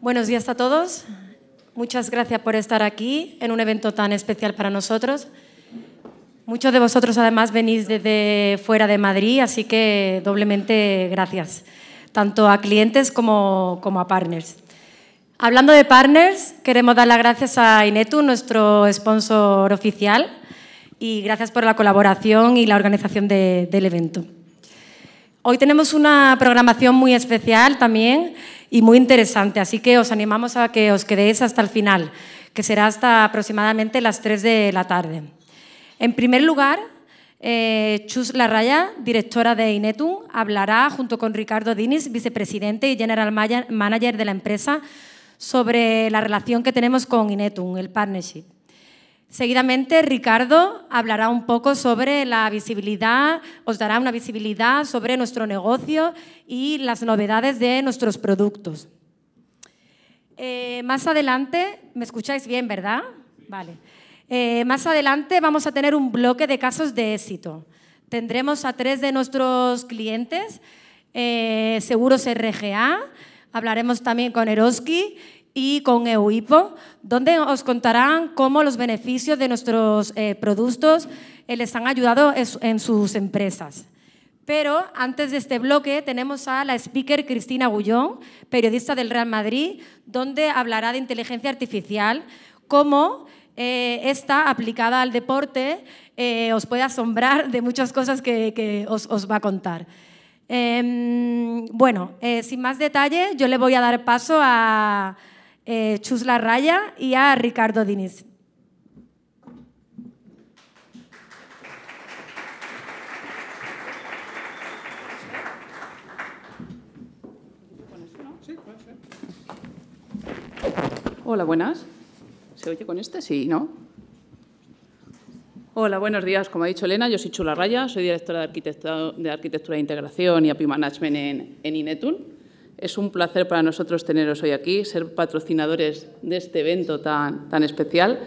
Buenos días a todos. Muchas gracias por estar aquí en un evento tan especial para nosotros. Muchos de vosotros además venís desde fuera de Madrid, así que doblemente gracias, tanto a clientes como, a partners. Hablando de partners, queremos dar las gracias a Inetu, nuestro sponsor oficial, y gracias por la colaboración y la organización del evento. Hoy tenemos una programación muy especial también y muy interesante. Así que os animamos a que os quedéis hasta el final, que será hasta aproximadamente las 3 de la tarde. En primer lugar, eh, Chus Larraya, directora de Inetum, hablará junto con Ricardo Diniz, vicepresidente y general manager de la empresa, sobre la relación que tenemos con Inetum, el partnership. Seguidamente, Ricardo hablará un poco sobre la visibilidad, os dará una visibilidad sobre nuestro negocio y las novedades de nuestros productos. Eh, más adelante, ¿me escucháis bien, verdad? Vale. Eh, más adelante vamos a tener un bloque de casos de éxito. Tendremos a tres de nuestros clientes, eh, Seguros RGA, hablaremos también con Eroski y con EUIPO, donde os contarán cómo los beneficios de nuestros eh, productos eh, les han ayudado en sus empresas. Pero antes de este bloque tenemos a la speaker Cristina Gullón, periodista del Real Madrid, donde hablará de inteligencia artificial, cómo eh, aplicada al deporte eh, os puede asombrar de muchas cosas que, os, va a contar. Em, bueno, sin más detalle, yo le voy a dar paso a, eh, Raya y a Ricardo Diniz. Hola, buenas. ¿Se oye con este? Sí, ¿no? Hola, buenos días. Como ha dicho Elena, yo soy Chula Raya, soy directora de Arquitectura de, Integración y API Management en, en es un placer para nosotros teneros hoy aquí, ser patrocinadores de este evento tan, tan especial.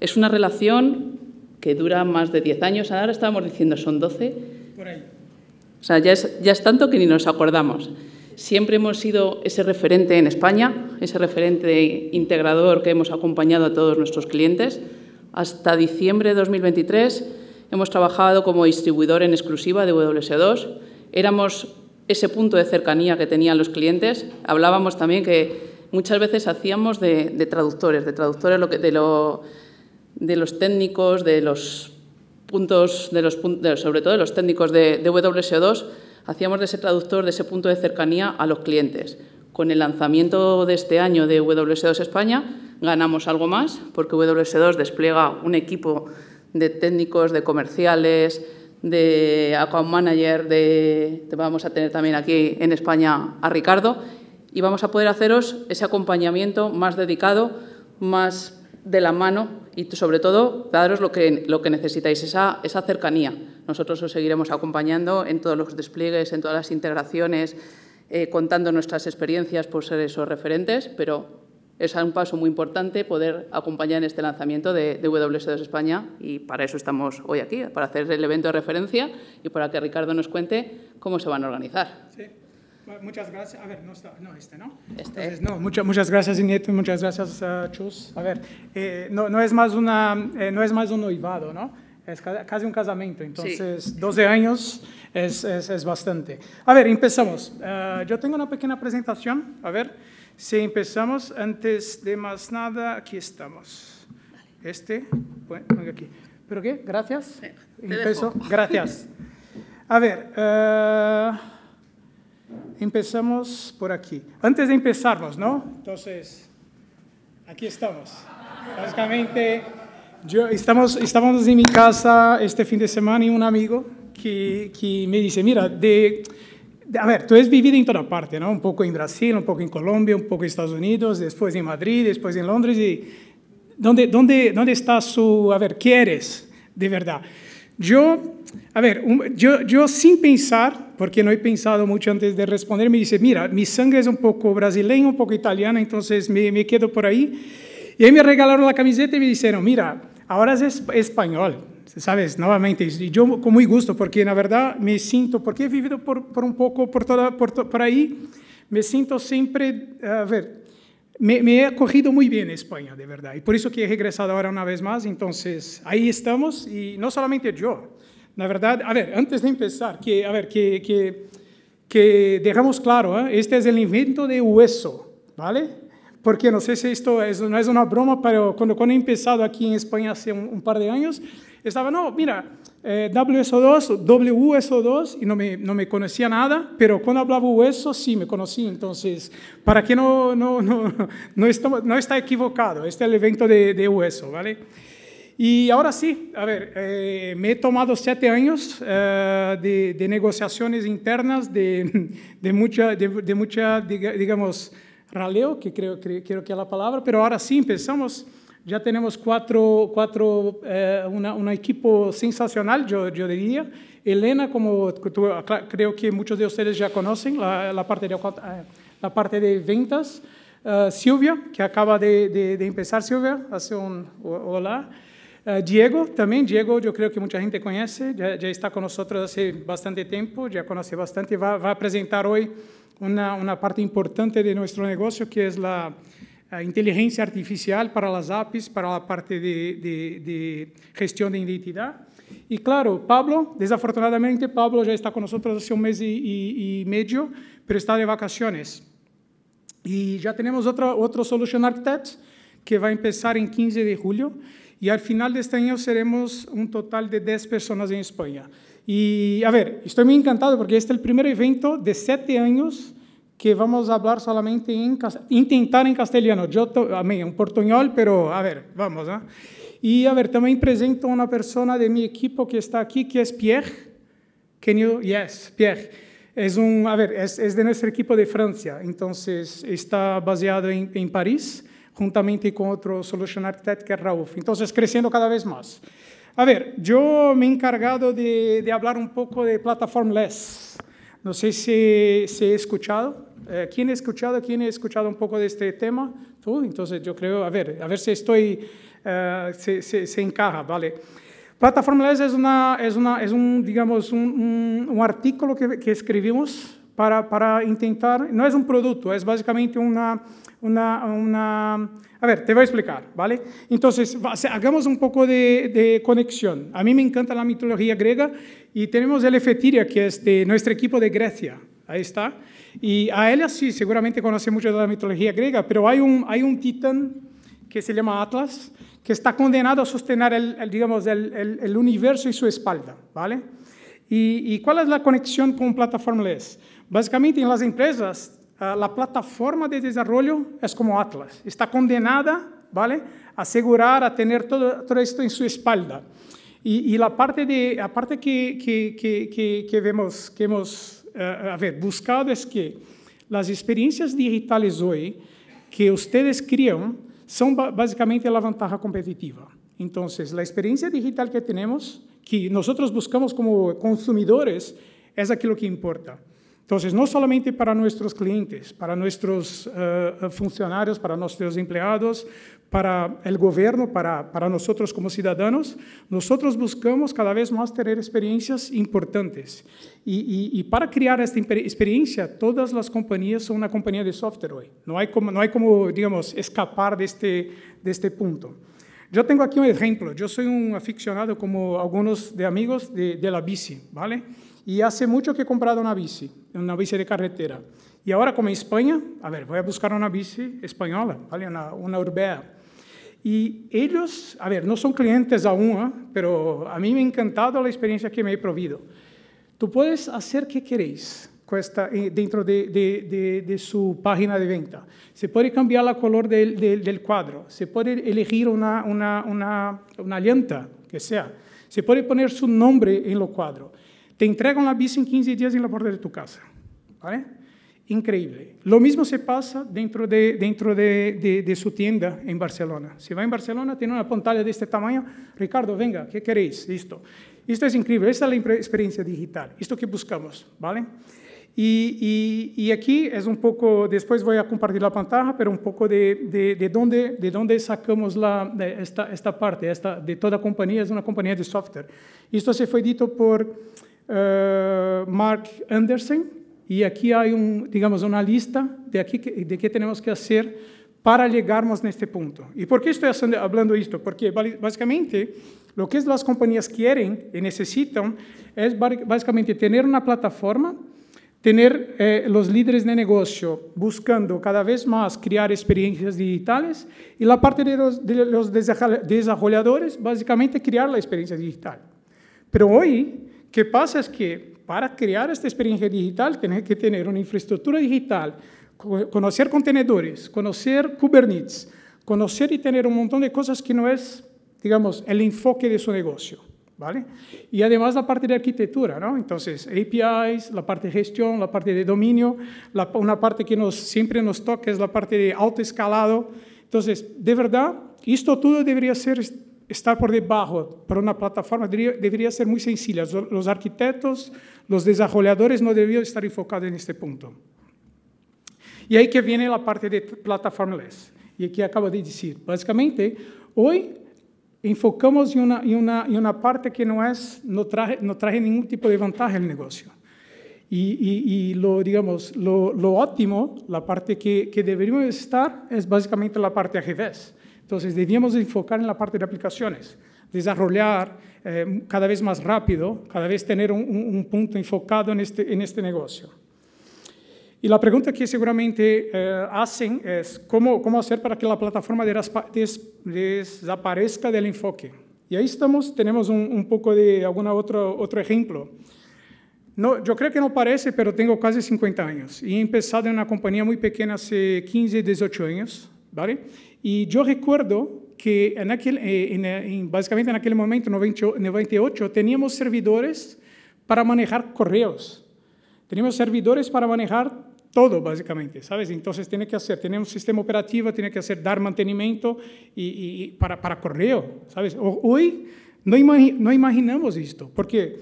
Es una relación que dura más de 10 años. Ahora estábamos diciendo son 12. Por ahí. O sea, ya es, ya es tanto que ni nos acordamos. Siempre hemos sido ese referente en España, ese referente integrador que hemos acompañado a todos nuestros clientes. Hasta diciembre de 2023 hemos trabajado como distribuidor en exclusiva de WSO2. Éramos ese punto de cercanía que tenían los clientes. Hablábamos también que muchas veces hacíamos de, traductores, de traductores de, los técnicos, de los puntos, de los, sobre todo de los técnicos de, WSO2, hacíamos de ese traductor, de ese punto de cercanía a los clientes. Con el lanzamiento de este año de wso 2 España ganamos algo más, porque wso 2 despliega un equipo de técnicos, de comerciales, de account manager, de, vamos a tener también aquí en España a Ricardo, y vamos a poder haceros ese acompañamiento más dedicado, más de la mano y sobre todo daros lo que, lo que necesitáis, esa, cercanía. Nosotros os seguiremos acompañando en todos los despliegues, en todas las integraciones, eh, contando nuestras experiencias por ser esos referentes, pero es un paso muy importante poder acompañar en este lanzamiento de, de WS2 España y para eso estamos hoy aquí, para hacer el evento de referencia y para que Ricardo nos cuente cómo se van a organizar. Sí. Muchas gracias. A ver, no, está, no este, ¿no? Este. no, muchas, muchas gracias, Inieto, muchas gracias, eh, Chus. A ver, eh, no, no, es más una, eh, no es más un oivado, ¿no? Es casi un casamiento, entonces 12 años es, es, es, bastante. A ver, empezamos. yo tengo una pequeña presentación, a ver. Si empezamos, antes de más nada, aquí estamos. Este, bueno, aquí. ¿Pero qué? ¿Gracias? Empezó. Gracias. A ver, eh, empezamos por aquí. Antes de empezarnos, ¿no? Entonces, aquí estamos. Básicamente, yo, estamos, estábamos en mi casa este fin de semana y un amigo que, que me dice, mira, de a ver, tú has vivido en toda parte, ¿no? Un poco en Brasil, un poco en Colombia, un poco en Estados Unidos, después en Madrid, después en Londres. Y ¿Dónde, dónde, dónde está su, a ver, qué eres de verdad? Yo, a ver, yo, yo sin pensar, porque no he pensado mucho antes de responder, me dice, mira, mi sangre es un poco brasileña, un poco italiana, entonces me, me quedo por ahí. Y ahí me regalaron la camiseta y me dijeron, mira, ahora es español. ¿sabes? Nuevamente, y yo con muy gusto, porque la verdad me siento, porque he vivido por, un poco por, por, ahí, me siento siempre, a ver, me, he acogido muy bien en España, de verdad, y por eso que he regresado ahora una vez más, entonces ahí estamos, y no solamente yo, la verdad, a ver, antes de empezar, que, a ver, que, que, dejamos claro, ¿eh? este es el invento de hueso, ¿vale? porque no sé si esto es, no es una broma, pero cuando, cuando he empezado aquí en España hace un par de años, estaba, no, mira, WSO2, eh, WSO2, y no me, no me conocía nada, pero cuando hablaba hueso sí me conocí. Entonces, para que no, no, no, no, está, no está equivocado, este es el evento de, de hueso, ¿vale? Y ahora sí, a ver, eh, me he tomado siete años eh, de, de, negociaciones internas, de, de mucha, de, mucha, digamos, raleo, que creo, que, creo que es la palabra, pero ahora sí empezamos ya tenemos cuatro, eh, un equipo sensacional, yo, diría. Elena, como creo que muchos de ustedes ya conocen, la, parte, de, eh, la parte de ventas. Eh, Silvia, que acaba de, empezar, Silvia, hace un hola. Diego, también Diego, yo creo que mucha gente conoce, ya, está con nosotros hace bastante tiempo, ya conoce bastante, va, va a presentar hoy una parte importante de nuestro negocio, que es la, inteligencia artificial para las APIs, para la parte de, gestión de identidad. Y e, claro, Pablo, desafortunadamente, Pablo ya está con nosotros um hace un e, e mes y, medio, pero está de vacaciones. Y ya tenemos otro, otro Solution Architect que va a empezar en 15 de julio. Y al final de este año seremos un um total de 10 personas en em España. Y a ver, estoy muy encantado porque este es el primer evento de 7 años que vamos a hablar solamente en intentar en castellano. Yo también, un portuñol, pero a ver, vamos. ¿ah? Y a ver, también presento a una persona de mi equipo que está aquí, que es Pierre. Can you? Yes, Pierre. Es un, a ver, es, de nuestro equipo de Francia, entonces está baseado en, en París, juntamente con otro solution architect que es Raúl. Entonces, creciendo cada vez más. A ver, yo me he encargado de, de hablar un poco de Platform Less. No sé si, se he escuchado. Eh, ¿Quién ha escuchado? ¿Quién ha escuchado un poco de este tema? Tú, entonces yo creo, a ver, a ver si estoy, eh, se, encaja, ¿vale? Plataforma es, una, es, una, es un, digamos, un, artículo que, escribimos para, intentar, no es un producto, es básicamente una, una, A ver, te voy a explicar, ¿vale? Entonces, hagamos un poco de, de conexión. A mí me encanta la mitología griega y tenemos el Efetiria, que es de nuestro equipo de Grecia. Ahí está. Y a él así seguramente conoce mucho de la mitología griega, pero hay un, titán que se llama Atlas, que está condenado a sostener el, digamos, el, universo en su espalda. ¿vale? Y, cuál es la conexión con Platformless? Básicamente en las empresas, ah, la plataforma de desarrollo es como Atlas, está condenada ¿vale? a asegurar, a tener todo esto en su espalda. Y, la parte, de, la que, que, que, que vemos, que hemos eh, buscado es que las experiencias digitales hoy que ustedes crean son básicamente la ventaja competitiva. Entonces, la experiencia digital que tenemos, que nosotros buscamos como consumidores, es aquello que importa. Entonces, no solamente para nuestros clientes, para nuestros eh, funcionarios, para nuestros empleados, para el gobierno, para, para, nosotros como ciudadanos, nosotros buscamos cada vez más tener experiencias importantes. Y, para crear esta experiencia, todas las compañías son una compañía de software hoy. No hay como, no hay como digamos, escapar de este, de este punto. Yo tengo aquí un ejemplo. Yo soy un aficionado, como algunos de amigos, de, de la bici, ¿vale? Y hace mucho que he comprado una bici, una bici de carretera. Y ahora, como en España, a ver, voy a buscar una bici española, ¿vale? Una, una Urbea. Y ellos, a ver, no son clientes aún, ¿eh? pero a mí me ha encantado la experiencia que me he provido. Tú puedes hacer que queréis eh, dentro de, su página de venta. Se puede cambiar el color del, cuadro, se puede elegir una, una, llanta, que sea. Se puede poner su nombre en los cuadros. Te entregan la bici en 15 días en la puerta de tu casa. ¿Vale? Increíble. Lo mismo se pasa dentro, de, dentro de, su tienda en Barcelona. Si va en Barcelona, tiene una pantalla de este tamaño. Ricardo, venga, ¿qué queréis? Listo. Esto es increíble. Esta es la experiencia digital. Esto que buscamos, ¿vale? Y, aquí es un poco, después voy a compartir la pantalla, pero un poco de, de dónde, de dónde sacamos la, esta, esta parte, esta, de toda compañía, es una compañía de software. Esto se fue dito por eh, Mark Anderson, y aquí hay, un, digamos, una lista de, aquí, de qué tenemos que hacer para llegarnos a este punto. ¿Y por qué estoy hablando esto? Porque básicamente lo que las compañías quieren y necesitan es básicamente tener una plataforma, tener eh, los líderes de negocio buscando cada vez más crear experiencias digitales y la parte de los, de los desarrolladores básicamente crear la experiencia digital. Pero hoy, ¿qué pasa? Es que para crear esta experiencia digital tenés que tener una infraestructura digital, conocer contenedores, conocer Kubernetes, conocer y tener un montón de cosas que no es, digamos, el enfoque de su negocio. ¿Vale? Y además la parte de arquitectura, ¿no? Entonces, APIs, la parte de gestión, la parte de dominio, una parte que nos, siempre nos toca es la parte de autoescalado. Entonces, de verdad, esto todo debería ser estar por debajo para una plataforma debería, ser muy sencilla. Los arquitectos, los desarrolladores no deberían estar enfocados en este punto. Y ahí que viene la parte de plataformas, y aquí acabo de decir. Básicamente, hoy enfocamos en una, una, una parte que no, es, no, no ningún tipo de ventaja al negocio. Y, lo, digamos, lo, óptimo, la parte que, que, deberíamos estar, es básicamente la parte al revés. Entonces, debíamos enfocar en la parte de aplicaciones, desarrollar eh, cada vez más rápido, cada vez tener un, punto enfocado en este, en este negocio. Y la pregunta que seguramente eh, hacen es, ¿cómo, hacer para que la plataforma desaparezca del enfoque? Y ahí estamos, tenemos un, poco de algún otro, otro ejemplo. No, yo creo que no parece, pero tengo casi 50 años y he empezado en una compañía muy pequeña hace 15, 18 años, ¿vale? Y yo recuerdo que en aquel, eh, en, eh, en, básicamente en aquel momento, 98, teníamos servidores para manejar correos. Teníamos servidores para manejar todo, básicamente, ¿sabes? Entonces tiene que hacer, tenemos un sistema operativo, tiene que hacer, dar mantenimiento y, para, para, correo, ¿sabes? Hoy no, no imaginamos esto, porque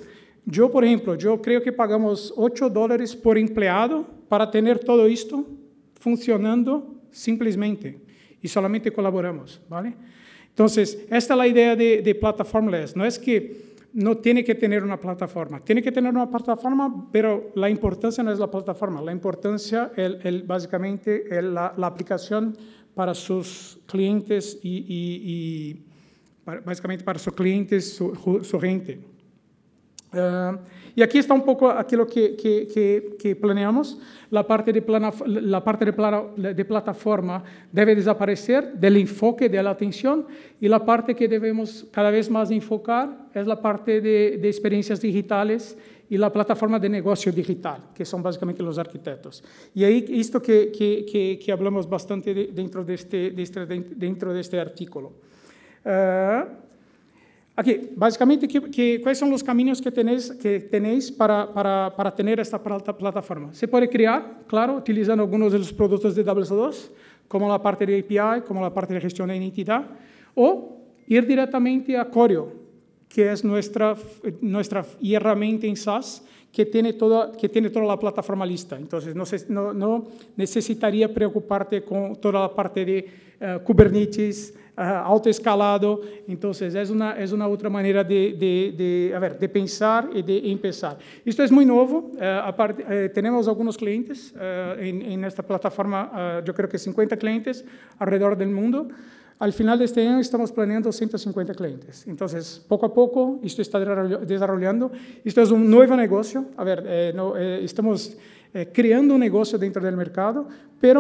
yo, por ejemplo, yo creo que pagamos 8 dólares por empleado para tener todo esto funcionando simplemente y solamente colaboramos, ¿vale? Entonces, esta es la idea de, de No es que no tiene que tener una plataforma, tiene que tener una plataforma, pero la importancia no es la plataforma, la importancia es básicamente la, aplicación para sus clientes y, básicamente para sus clientes, su, su gente. Ah, y aquí está un poco aquello que, planeamos. La parte, de, la parte de, de, plataforma debe desaparecer del enfoque de la atención y la parte que debemos cada vez más enfocar es la parte de, experiencias digitales y la plataforma de negocio digital, que son básicamente los arquitectos. Y ahí esto que, hablamos bastante dentro, este, de este, dentro de este artículo. Ah, Aquí, básicamente, cuáles son los caminos que tenéis, para, tener esta plataforma? Se puede crear, claro, utilizando algunos de los productos de w 2 como la parte de API, como la parte de gestión de identidad, o ir directamente a Coreo, que es nuestra, nuestra herramienta en SaaS que tiene, toda, que tiene toda la plataforma lista. Entonces, no, necesitaría preocuparte con toda la parte de eh, Kubernetes, Eh, autoescalado. Então, é uma, es una otra manera de, de, de, a ver, de pensar e de empezar. Esto es é muy nuevo. Eh, Aparte, eh, tenemos clientes em eh, en, esta plataforma, Eu yo que 50 clientes alrededor do mundo. Al final de este estamos planeando 150 clientes. Então, pouco a pouco. isto está desarrollando. Isto é um novo negocio. A ver, no, estamos criando um negocio dentro do mercado, mas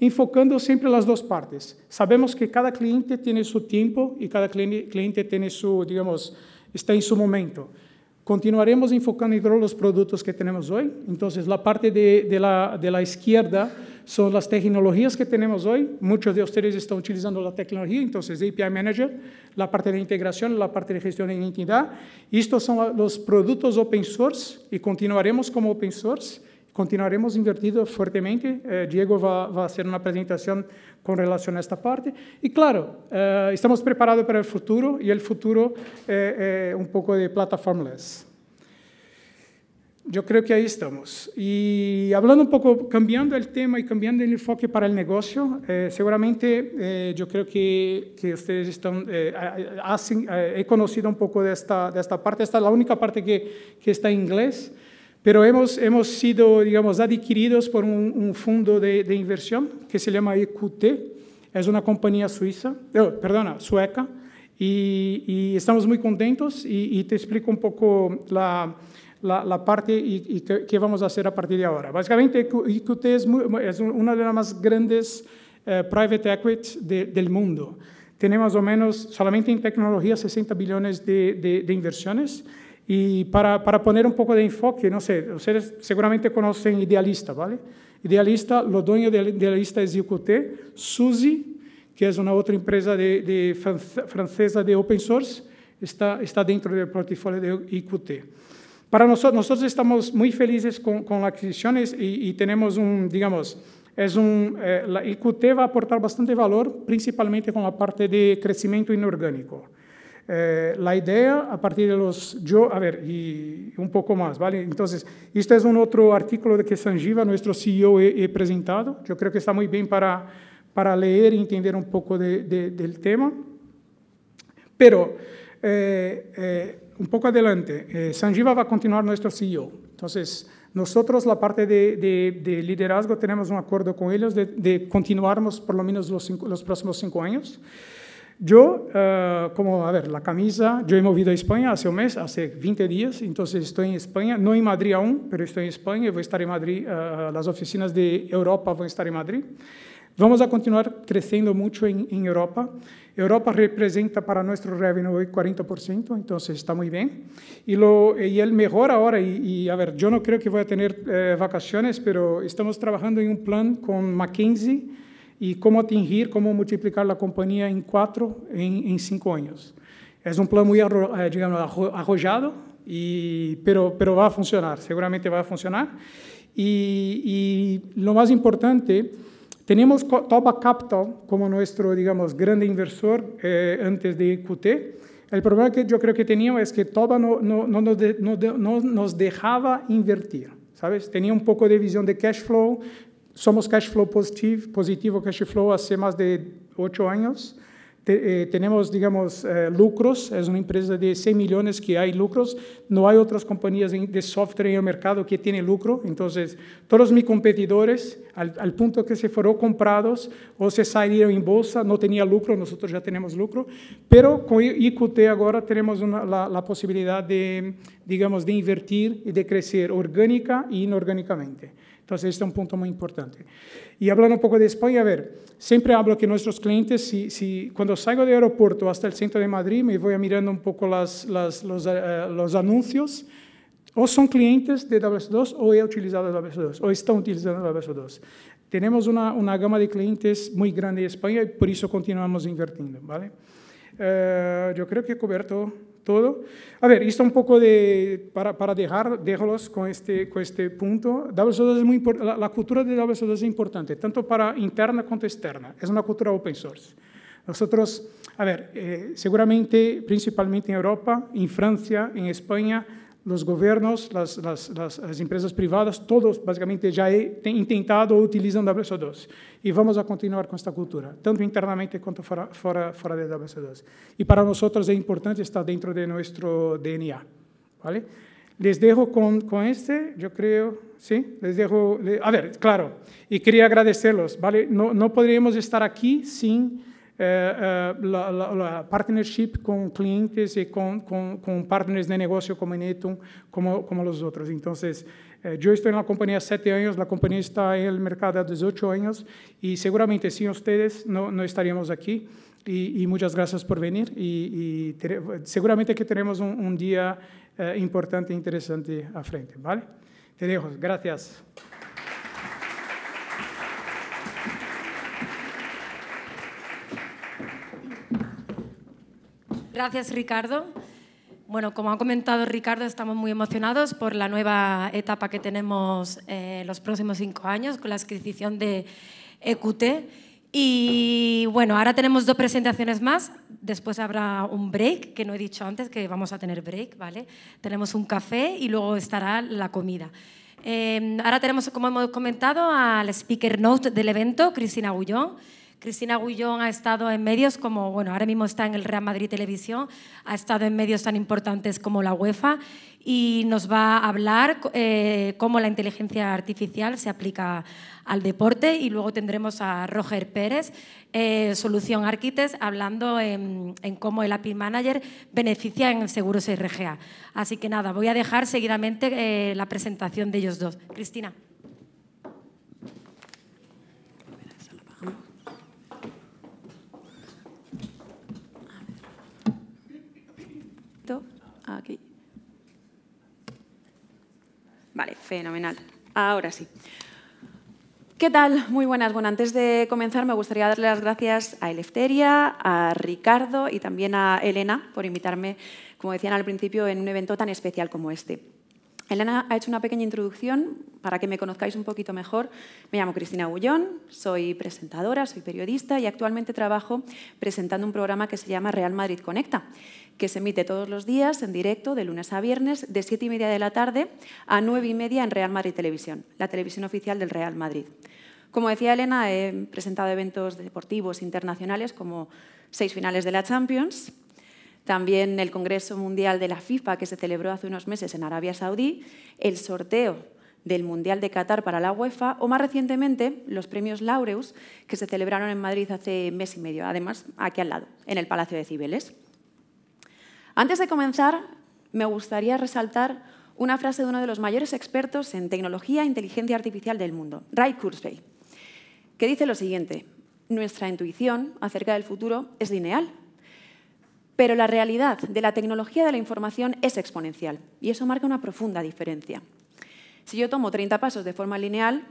enfocando siempre las dos partes. Sabemos que cada cliente tiene su tiempo y cada cliente tiene su, digamos, está en su momento. Continuaremos enfocando en todos los productos que tenemos hoy. Entonces, la parte de, la, de la izquierda son las tecnologías que tenemos hoy. Muchos de ustedes están utilizando la tecnología, entonces API Manager, la parte de integración, la parte de gestión de identidad. Estos son los productos open source y continuaremos como open source continuaremos invertido fuertemente. Eh, Diego va, a hacer una presentación con relación a esta parte. Y claro, eh, estamos preparados para el futuro y el futuro eh, eh un poco de plataformas. Yo creo que ahí estamos. Y hablando un poco, cambiando el tema y cambiando el enfoque para el negocio, seguramente yo creo que, que ustedes están, he conocido un poco de esta, de esta parte. Esta es la única parte que, que está en inglés. Pero hemos, hemos sido, digamos, adquiridos por un, fondo de, inversión que se llama EQT. Es una compañía suiza, eh, perdona, sueca. Y, estamos muy contentos y, te explico un poco la, la, parte y, qué, vamos a hacer a partir de ahora. Básicamente, EQT e es, una de las más grandes eh, private equity del mundo. Tenemos más o menos, solamente en tecnología, 60 billones de, de, de inversiones y para, para, poner un poco de enfoque, no sé, ustedes seguramente conocen Idealista, ¿vale? Idealista, lo dueño de Idealista es IQT, Suzy, que es una otra empresa de, de francesa de open source, está, está dentro del portafolio de IQT. Para nosotros, nosotros estamos muy felices con, con las adquisiciones y, tenemos un, digamos, es un, eh, la IQT va a aportar bastante valor, principalmente con la parte de crecimiento inorgánico. Eh, la idea a partir de los yo, a ver, y un poco más, ¿vale? Entonces, este es un otro artículo de que Sanjiva, nuestro CEO, he, presentado. Yo creo que está muy bien para, leer y entender un poco del tema. Pero, eh, eh, un poco adelante, Sanjiva va a continuar nuestro CEO. Entonces, nosotros la parte de, liderazgo tenemos un acuerdo con ellos de, de por lo menos los, los próximos cinco años. Yo, uh, como, a ver, la camisa, yo he movido a España hace un mes, hace 20 días, entonces estoy en España, no en Madrid aún, pero estoy en España, y voy a estar en Madrid, uh, las oficinas de Europa van a estar en Madrid. Vamos a continuar crescendo muito em, Europa. Europa representa para nosso revenue hoje 40%, então está muito bem. E o e el melhor agora, e, a ver, eu não creio que vou ter eh, vacações, mas estamos trabalhando em um plano com McKinsey. y cómo atingir, cómo multiplicar la compañía en cuatro, en, cinco años. Es un plan muy arrojado, eh, digamos, arrollado, pero, pero va a funcionar, seguramente va a funcionar. Y, lo más importante, tenemos Toba Capital como nuestro, digamos, grande inversor eh, antes de QT. El problema que yo creo que teníamos es que Toba no, no, nos no, nos dejaba invertir, ¿sabes? Tenía un poco de visión de cash flow, somos cash flow positive, positivo cash flow hace más de ocho años. Eh, tenemos, digamos, eh, lucros, es una empresa de 100 millones que hay lucros, no hay otras compañías de software en el mercado que tienen lucro, entonces todos mis competidores, al, punto que se fueron comprados o se salieron en bolsa, no tenía lucro, nosotros ya tenemos lucro, pero con IQT ahora tenemos la, la posibilidad de, digamos, de invertir y de crecer orgánica e inorgánicamente. Entonces, este es un punto muy importante. Y hablando un poco de España, a ver, siempre hablo que nuestros clientes, si, si cuando salgo del aeropuerto hasta el centro de Madrid, me voy mirando un poco las, los, eh, los, anuncios, o son clientes de WS2 o he utilizado WS2, o están utilizando WS2. Tenemos una, una gama de clientes muy grande en España y por eso continuamos invirtiendo, ¿vale? Eh, yo creo que he cubierto a ver, esto un poco de, para, para dejar, déjalos con este, este punto. es muy la, cultura de WSO2 es importante, tanto para interna como externa. Es una cultura open source. Nosotros, a ver, eh, seguramente, principalmente en Europa, en Francia, en España, os governos, las, las, las, empresas privadas, todos basicamente já é, têm tentado ou utilizam WC2. E vamos a continuar com esta cultura, tanto internamente quanto fora, fora, fora de WC2. E para nós é importante estar dentro de nosso DNA. ¿vale? Les dejo con, con este, yo creo, ¿sí? Les dejo, a ver, claro, y quería agradecerlos, ¿vale? No, no podríamos estar aquí sin eh, la, la, la partnership com clientes e com com partners de negócio como Netum, como, como os outros então eh, eu estou na companhia sete anos a companhia está em el mercado há 18 anos e seguramente sem vocês não no estaríamos aqui. E, y, muchas por vir e seguramente que teremos um dia eh, importante e interessante à frente, ¿vale? Te dejo, gracias. Gracias, Ricardo. Bueno, como ha comentado Ricardo, estamos muy emocionados por la nueva etapa que tenemos eh, los próximos cinco años con la adquisición de EQT. Y bueno, ahora tenemos dos presentaciones más. Después habrá un break, que no he dicho antes que vamos a tener break, ¿vale? Tenemos un café y luego estará la comida. Eh, ahora tenemos, como hemos comentado, al speaker note del evento, Cristina Gullón Cristina Gullón ha estado en medios como, bueno, ahora mismo está en el Real Madrid Televisión, ha estado en medios tan importantes como la UEFA y nos va a hablar eh, cómo la inteligencia artificial se aplica al deporte y luego tendremos a Roger Pérez, eh, Solución Arquites, hablando en, cómo el API Manager beneficia en seguros RGA. Así que nada, voy a dejar seguidamente eh, la presentación de ellos dos. Cristina. Aquí. Ah, vale, fenomenal. Ahora sí. ¿Qué tal? Muy buenas. Bueno, antes de comenzar me gustaría darle las gracias a Elefteria, a Ricardo y también a Elena por invitarme, como decían al principio, en un evento tan especial como este. Elena ha hecho una pequeña introducción para que me conozcáis un poquito mejor. Me llamo Cristina Bullón, soy presentadora, soy periodista y actualmente trabajo presentando un programa que se llama Real Madrid Conecta, que se emite todos los días en directo de lunes a viernes de 7 y media de la tarde a 9 y media en Real Madrid Televisión, la televisión oficial del Real Madrid. Como decía Elena, he presentado eventos deportivos internacionales como seis finales de la Champions, también el Congreso Mundial de la FIFA que se celebró hace unos meses en Arabia Saudí, el sorteo del Mundial de Qatar para la UEFA o más recientemente los premios Laureus que se celebraron en Madrid hace mes y medio, además aquí al lado, en el Palacio de Cibeles. Antes de comenzar, me gustaría resaltar una frase de uno de los mayores expertos en tecnología e inteligencia artificial del mundo, Ray Kurzweil, que dice lo siguiente, nuestra intuición acerca del futuro es lineal, pero la realidad de la tecnología de la información es exponencial y eso marca una profunda diferencia. Si yo tomo 30 pasos de forma lineal,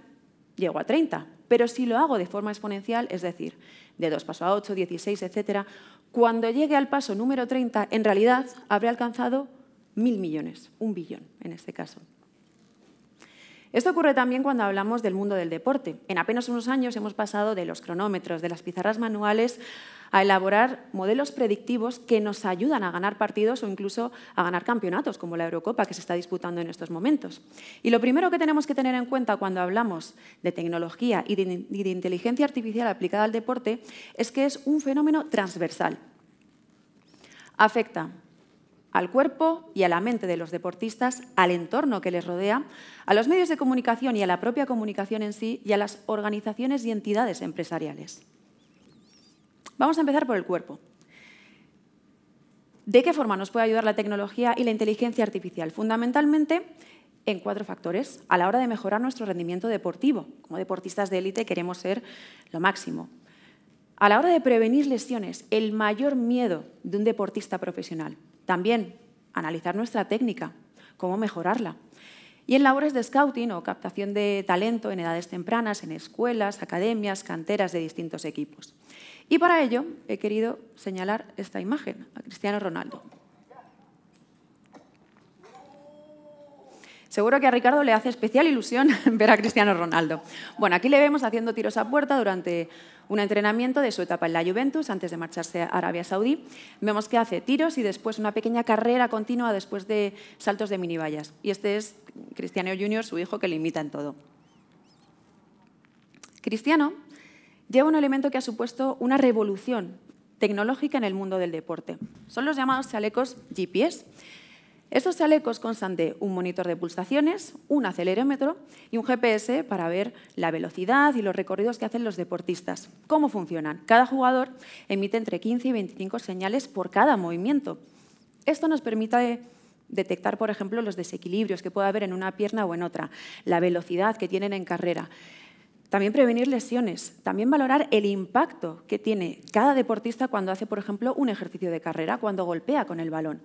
llego a 30, pero si lo hago de forma exponencial, es decir, de 2 pasos a 8, 16, etc., cuando llegue al paso número 30, en realidad habré alcanzado mil millones, un billón en este caso. Esto ocurre también cuando hablamos del mundo del deporte. En apenas unos años hemos pasado de los cronómetros, de las pizarras manuales, a elaborar modelos predictivos que nos ayudan a ganar partidos o incluso a ganar campeonatos, como la Eurocopa que se está disputando en estos momentos. Y lo primero que tenemos que tener en cuenta cuando hablamos de tecnología y de, inteligencia artificial aplicada al deporte es que es un fenómeno transversal. Afecta al cuerpo y a la mente de los deportistas, al entorno que les rodea, a los medios de comunicación y a la propia comunicación en sí y a las organizaciones y entidades empresariales. Vamos a empezar por el cuerpo. ¿De qué forma nos puede ayudar la tecnología y la inteligencia artificial? Fundamentalmente en cuatro factores a la hora de mejorar nuestro rendimiento deportivo. Como deportistas de élite queremos ser lo máximo. A la hora de prevenir lesiones, el mayor miedo de un deportista profesional. También analizar nuestra técnica, cómo mejorarla. Y en labores de scouting o captación de talento en edades tempranas, en escuelas, academias, canteras de distintos equipos. Y para ello he querido señalar esta imagen a Cristiano Ronaldo. Seguro que a Ricardo le hace especial ilusión ver a Cristiano Ronaldo. Bueno, aquí le vemos haciendo tiros a puerta durante un entrenamiento de su etapa en la Juventus antes de marcharse a Arabia Saudí. Vemos que hace tiros y después una pequeña carrera continua después de saltos de minivallas. Y este es Cristiano Junior, su hijo, que le imita en todo. Cristiano lleva un elemento que ha supuesto una revolución tecnológica en el mundo del deporte. Son los llamados chalecos GPS estos chalecos constan de un monitor de pulsaciones, un acelerómetro y un GPS para ver la velocidad y los recorridos que hacen los deportistas. ¿Cómo funcionan? Cada jugador emite entre 15 y 25 señales por cada movimiento. Esto nos permite detectar, por ejemplo, los desequilibrios que puede haber en una pierna o en otra, la velocidad que tienen en carrera. También prevenir lesiones, también valorar el impacto que tiene cada deportista cuando hace, por ejemplo, un ejercicio de carrera, cuando golpea con el balón.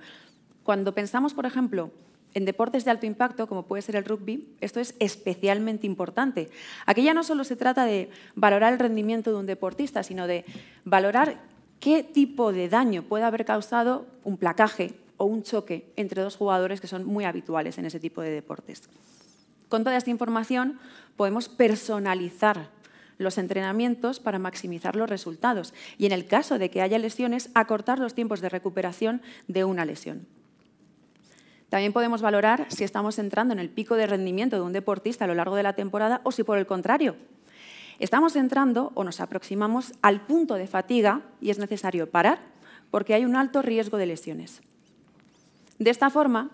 Cuando pensamos, por ejemplo, en deportes de alto impacto, como puede ser el rugby, esto es especialmente importante. Aquí ya no solo se trata de valorar el rendimiento de un deportista, sino de valorar qué tipo de daño puede haber causado un placaje o un choque entre dos jugadores que son muy habituales en ese tipo de deportes. Con toda esta información podemos personalizar los entrenamientos para maximizar los resultados y en el caso de que haya lesiones, acortar los tiempos de recuperación de una lesión. También podemos valorar si estamos entrando en el pico de rendimiento de un deportista a lo largo de la temporada o si por el contrario, estamos entrando o nos aproximamos al punto de fatiga y es necesario parar porque hay un alto riesgo de lesiones. De esta forma,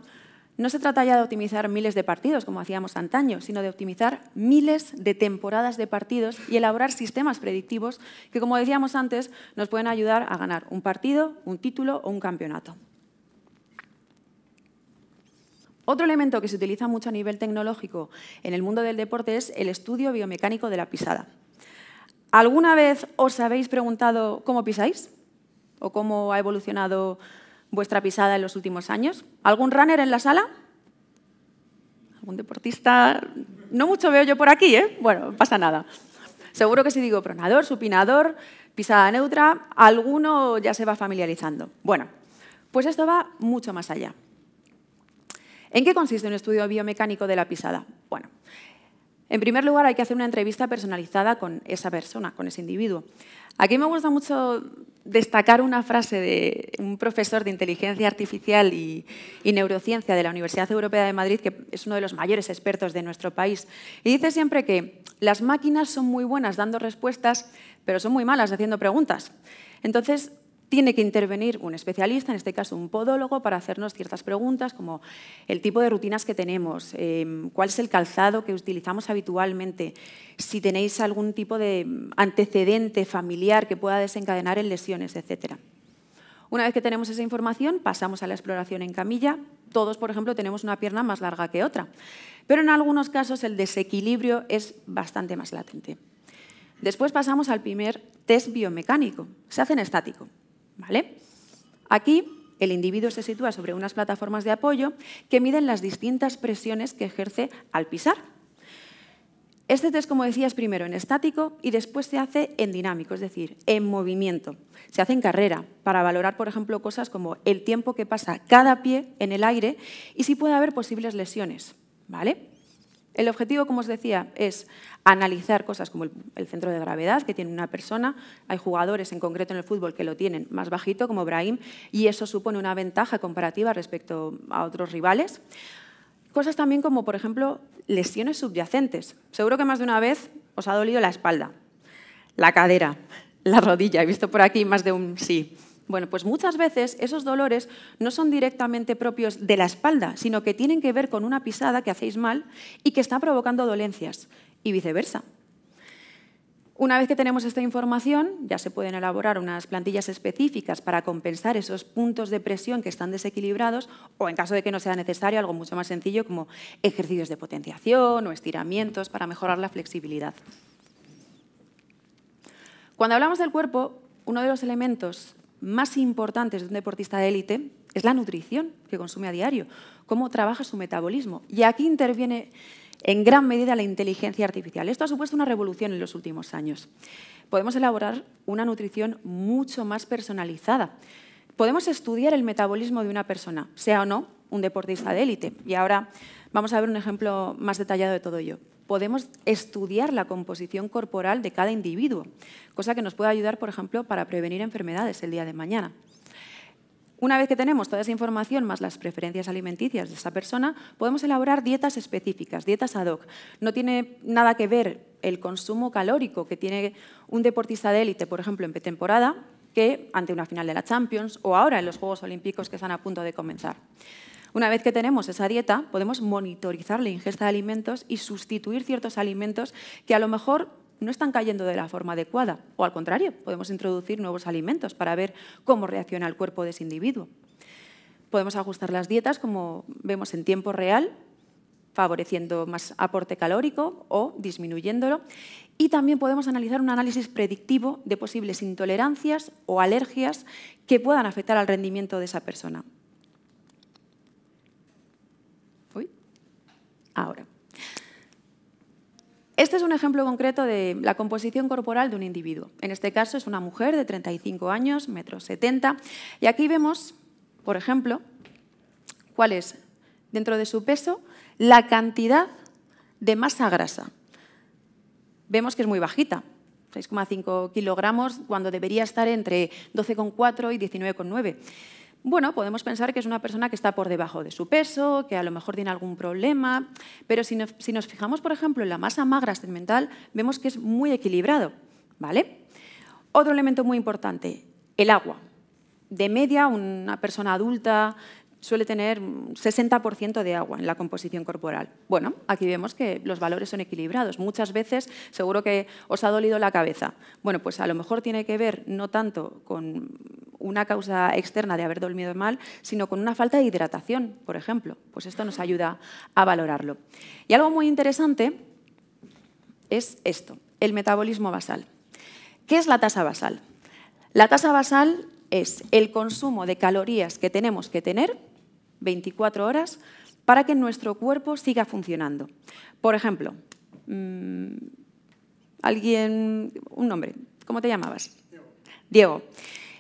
no se trata ya de optimizar miles de partidos como hacíamos antaño, sino de optimizar miles de temporadas de partidos y elaborar sistemas predictivos que, como decíamos antes, nos pueden ayudar a ganar un partido, un título o un campeonato. Otro elemento que se utiliza mucho a nivel tecnológico en el mundo del deporte es el estudio biomecánico de la pisada. ¿Alguna vez os habéis preguntado cómo pisáis? ¿O cómo ha evolucionado vuestra pisada en los últimos años? ¿Algún runner en la sala? ¿Algún deportista? No mucho veo yo por aquí, ¿eh? Bueno, pasa nada. Seguro que si digo pronador, supinador, pisada neutra, alguno ya se va familiarizando. Bueno, pues esto va mucho más allá. ¿En qué consiste un estudio biomecánico de la pisada? Bueno, en primer lugar hay que hacer una entrevista personalizada con esa persona, con ese individuo. Aquí me gusta mucho destacar una frase de un profesor de inteligencia artificial y, neurociencia de la Universidad Europea de Madrid, que es uno de los mayores expertos de nuestro país, y dice siempre que las máquinas son muy buenas dando respuestas, pero son muy malas haciendo preguntas. Entonces, tiene que intervenir un especialista, en este caso un podólogo, para hacernos ciertas preguntas como el tipo de rutinas que tenemos, em, cuál es el calzado que utilizamos habitualmente, si tenéis algún tipo de antecedente familiar que pueda desencadenar en lesiones, etc. Una vez que tenemos esa información, pasamos a la exploración en camilla. Todos, por ejemplo, tenemos una pierna más larga que otra, pero en algunos casos el desequilibrio es bastante más latente. Después pasamos al primer test biomecánico. Se hace en estático, ¿vale? Aquí el individuo se sitúa sobre unas plataformas de apoyo que miden las distintas presiones que ejerce al pisar. Este test, como decía, es primero en estático y después se hace en dinámico, es decir, en movimiento. Se hace en carrera para valorar, por ejemplo, cosas como el tiempo que pasa cada pie en el aire y si puede haber posibles lesiones. ¿vale? El objetivo, como os decía, es analizar cosas como el, centro de gravedad que tiene una persona. Hay jugadores en concreto en el fútbol que lo tienen más bajito, como Brahim, y eso supone una ventaja comparativa respecto a otros rivales. Cosas también como, por ejemplo, lesiones subyacentes. Seguro que más de una vez os ha dolido la espalda, la cadera, la rodilla. He visto por aquí más de un sí. Bueno, pues muchas veces esos dolores no son directamente propios de la espalda, sino que tienen que ver con una pisada que hacéis mal y que está provocando dolencias y viceversa. Una vez que tenemos esta información, ya se pueden elaborar unas plantillas específicas para compensar esos puntos de presión que están desequilibrados o en caso de que no sea necesario algo mucho más sencillo como ejercicios de potenciación o estiramientos para mejorar la flexibilidad. Cuando hablamos del cuerpo, uno de los elementos más importantes de un deportista de élite es la nutrición que consume a diario, cómo trabaja su metabolismo. Y aquí interviene en gran medida la inteligencia artificial. Esto ha supuesto una revolución en los últimos años. Podemos elaborar una nutrición mucho más personalizada. Podemos estudiar el metabolismo de una persona, sea o no un deportista de élite. Y ahora Vamos a ver un ejemplo más detallado de todo ello. Podemos estudiar la composición corporal de cada individuo, cosa que nos puede ayudar, por ejemplo, para prevenir enfermedades el día de mañana. Una vez que tenemos toda esa información más las preferencias alimenticias de esa persona, podemos elaborar dietas específicas, dietas ad hoc. No tiene nada que ver el consumo calórico que tiene un deportista de élite, por ejemplo, en temporada, que ante una final de la Champions o ahora en los Juegos Olímpicos que están a punto de comenzar. Una vez que tenemos esa dieta, podemos monitorizar la ingesta de alimentos y sustituir ciertos alimentos que a lo mejor no están cayendo de la forma adecuada, o al contrario, podemos introducir nuevos alimentos para ver cómo reacciona el cuerpo de ese individuo. Podemos ajustar las dietas, como vemos en tiempo real, favoreciendo más aporte calórico o disminuyéndolo. Y también podemos analizar un análisis predictivo de posibles intolerancias o alergias que puedan afectar al rendimiento de esa persona. ahora. Este es un ejemplo concreto de la composición corporal de un individuo. En este caso es una mujer de 35 años, metro 70, y aquí vemos, por ejemplo, cuál es, dentro de su peso, la cantidad de masa grasa. Vemos que es muy bajita, 6,5 kilogramos, cuando debería estar entre 12,4 y 19,9. Bueno, podemos pensar que es una persona que está por debajo de su peso, que a lo mejor tiene algún problema, pero si, nos fijamos, por ejemplo, en la masa magra segmental, vemos que es muy equilibrado. ¿vale? Otro elemento muy importante, el agua. De media, una persona adulta suele tener un 60% de agua en la composición corporal. Bueno, aquí vemos que los valores son equilibrados. Muchas veces seguro que os ha dolido la cabeza. Bueno, pues a lo mejor tiene que ver no tanto con una causa externa de haber dormido mal, sino con una falta de hidratación, por ejemplo. Pues esto nos ayuda a valorarlo. Y algo muy interesante es esto, el metabolismo basal. ¿Qué es la tasa basal? La tasa basal es el consumo de calorías que tenemos que tener 24 horas para que nuestro cuerpo siga funcionando. Por ejemplo, mm, alguien, un nombre, ¿cómo te llamabas? Diego. Diego.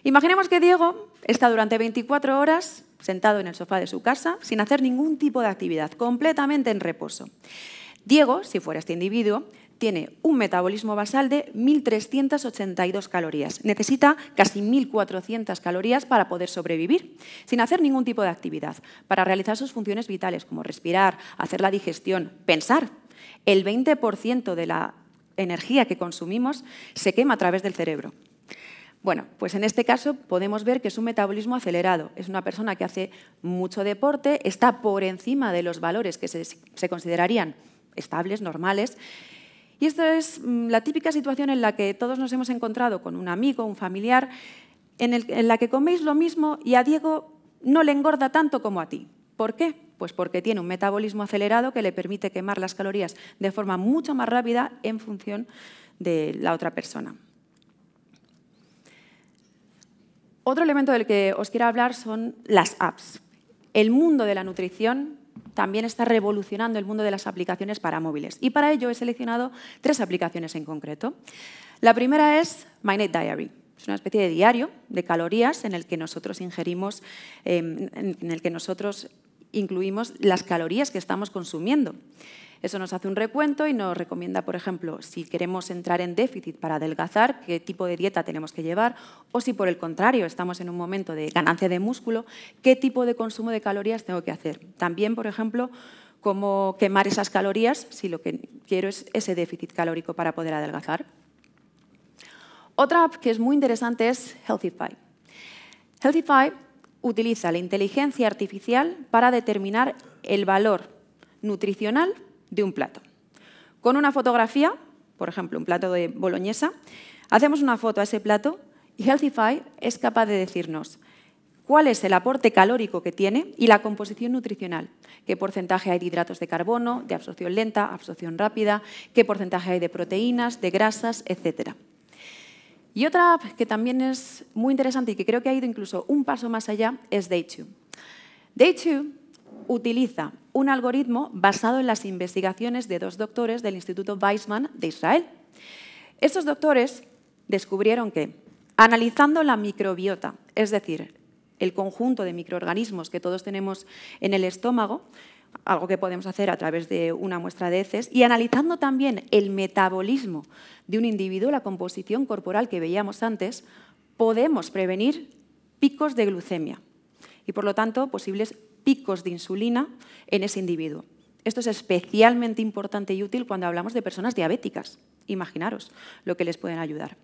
Imaginemos que Diego está durante 24 horas sentado en el sofá de su casa sin hacer ningún tipo de actividad, completamente en reposo. Diego, si fuera este individuo, tiene un metabolismo basal de 1.382 calorías. Necesita casi 1.400 calorías para poder sobrevivir sin hacer ningún tipo de actividad, para realizar sus funciones vitales como respirar, hacer la digestión, pensar. El 20% de la energía que consumimos se quema a través del cerebro. Bueno, pues en este caso podemos ver que es un metabolismo acelerado. Es una persona que hace mucho deporte, está por encima de los valores que se, se considerarían estables, normales, y esta es mm, la típica situación en la que todos nos hemos encontrado con un amigo, un familiar, en, en la que coméis lo mismo y a Diego no le engorda tanto como a ti. ¿Por qué? Pues porque tiene un metabolismo acelerado que le permite quemar las calorías de forma mucho más rápida en función de la otra persona. Otro elemento del que os quiero hablar son las apps. El mundo de la nutrición también está revolucionando el mundo de las aplicaciones para móviles. Y para ello he seleccionado tres aplicaciones en concreto. La primera es Night Diary. Es una especie de diario de calorías en el que nosotros ingerimos, em, en el que nosotros incluimos las calorías que estamos consumiendo. Eso nos hace un recuento y nos recomienda, por ejemplo, si queremos entrar en déficit para adelgazar, qué tipo de dieta tenemos que llevar, o si por el contrario estamos en un momento de ganancia de músculo, qué tipo de consumo de calorías tengo que hacer. También, por ejemplo, cómo quemar esas calorías si lo que quiero es ese déficit calórico para poder adelgazar. Otra app que es muy interesante es Healthify. Healthify utiliza la inteligencia artificial para determinar el valor nutricional de un plato. Con una fotografía, por ejemplo, un plato de boloñesa, hacemos una foto a ese plato y Healthify es capaz de decirnos cuál es el aporte calórico que tiene y la composición nutricional, qué porcentaje hay de hidratos de carbono, de absorción lenta, absorción rápida, qué porcentaje hay de proteínas, de grasas, etc. Y otra app que también es muy interesante y que creo que ha ido incluso un paso más allá es Day2. Day2 utiliza un algoritmo basado en las investigaciones de dos doctores del Instituto Weizmann de Israel. Estos doctores descubrieron que analizando la microbiota, es decir, el conjunto de microorganismos que todos tenemos en el estómago, algo que podemos hacer a través de una muestra de heces, y analizando también el metabolismo de un individuo, la composición corporal que veíamos antes, podemos prevenir picos de glucemia y, por lo tanto, posibles picos de insulina en ese individuo. Esto es especialmente importante y útil cuando hablamos de personas diabéticas. Imaginaros lo que les pueden ayudar.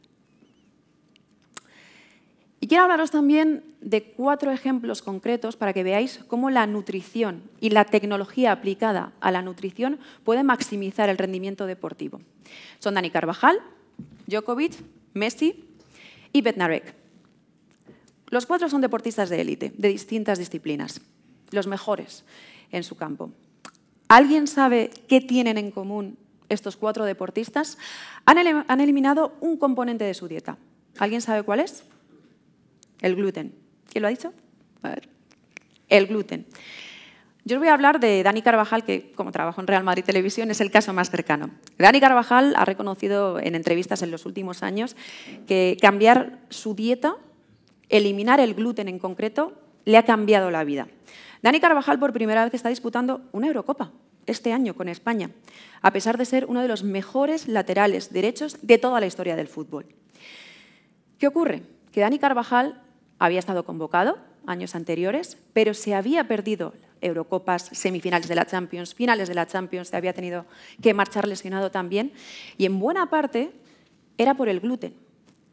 Y quiero hablaros también de cuatro ejemplos concretos para que veáis cómo la nutrición y la tecnología aplicada a la nutrición puede maximizar el rendimiento deportivo. Son Dani Carvajal, Djokovic, Messi y Betnarek. Los cuatro son deportistas de élite, de distintas disciplinas los mejores en su campo. ¿Alguien sabe qué tienen en común estos cuatro deportistas? Han, eliminado un componente de su dieta. ¿Alguien sabe cuál es? El gluten. ¿Quién lo ha dicho? A ver. El gluten. Yo os voy a hablar de Dani Carvajal, que como trabajo en Real Madrid Televisión es el caso más cercano. Dani Carvajal ha reconocido en entrevistas en los últimos años que cambiar su dieta, eliminar el gluten en concreto, le ha cambiado la vida. Dani Carvajal por primera vez está disputando una Eurocopa este año con España, a pesar de ser uno de los mejores laterales derechos de toda la historia del fútbol. ¿Qué ocurre? Que Dani Carvajal había estado convocado años anteriores, pero se había perdido Eurocopas, semifinales de la Champions, finales de la Champions, se había tenido que marchar lesionado también, y en buena parte era por el gluten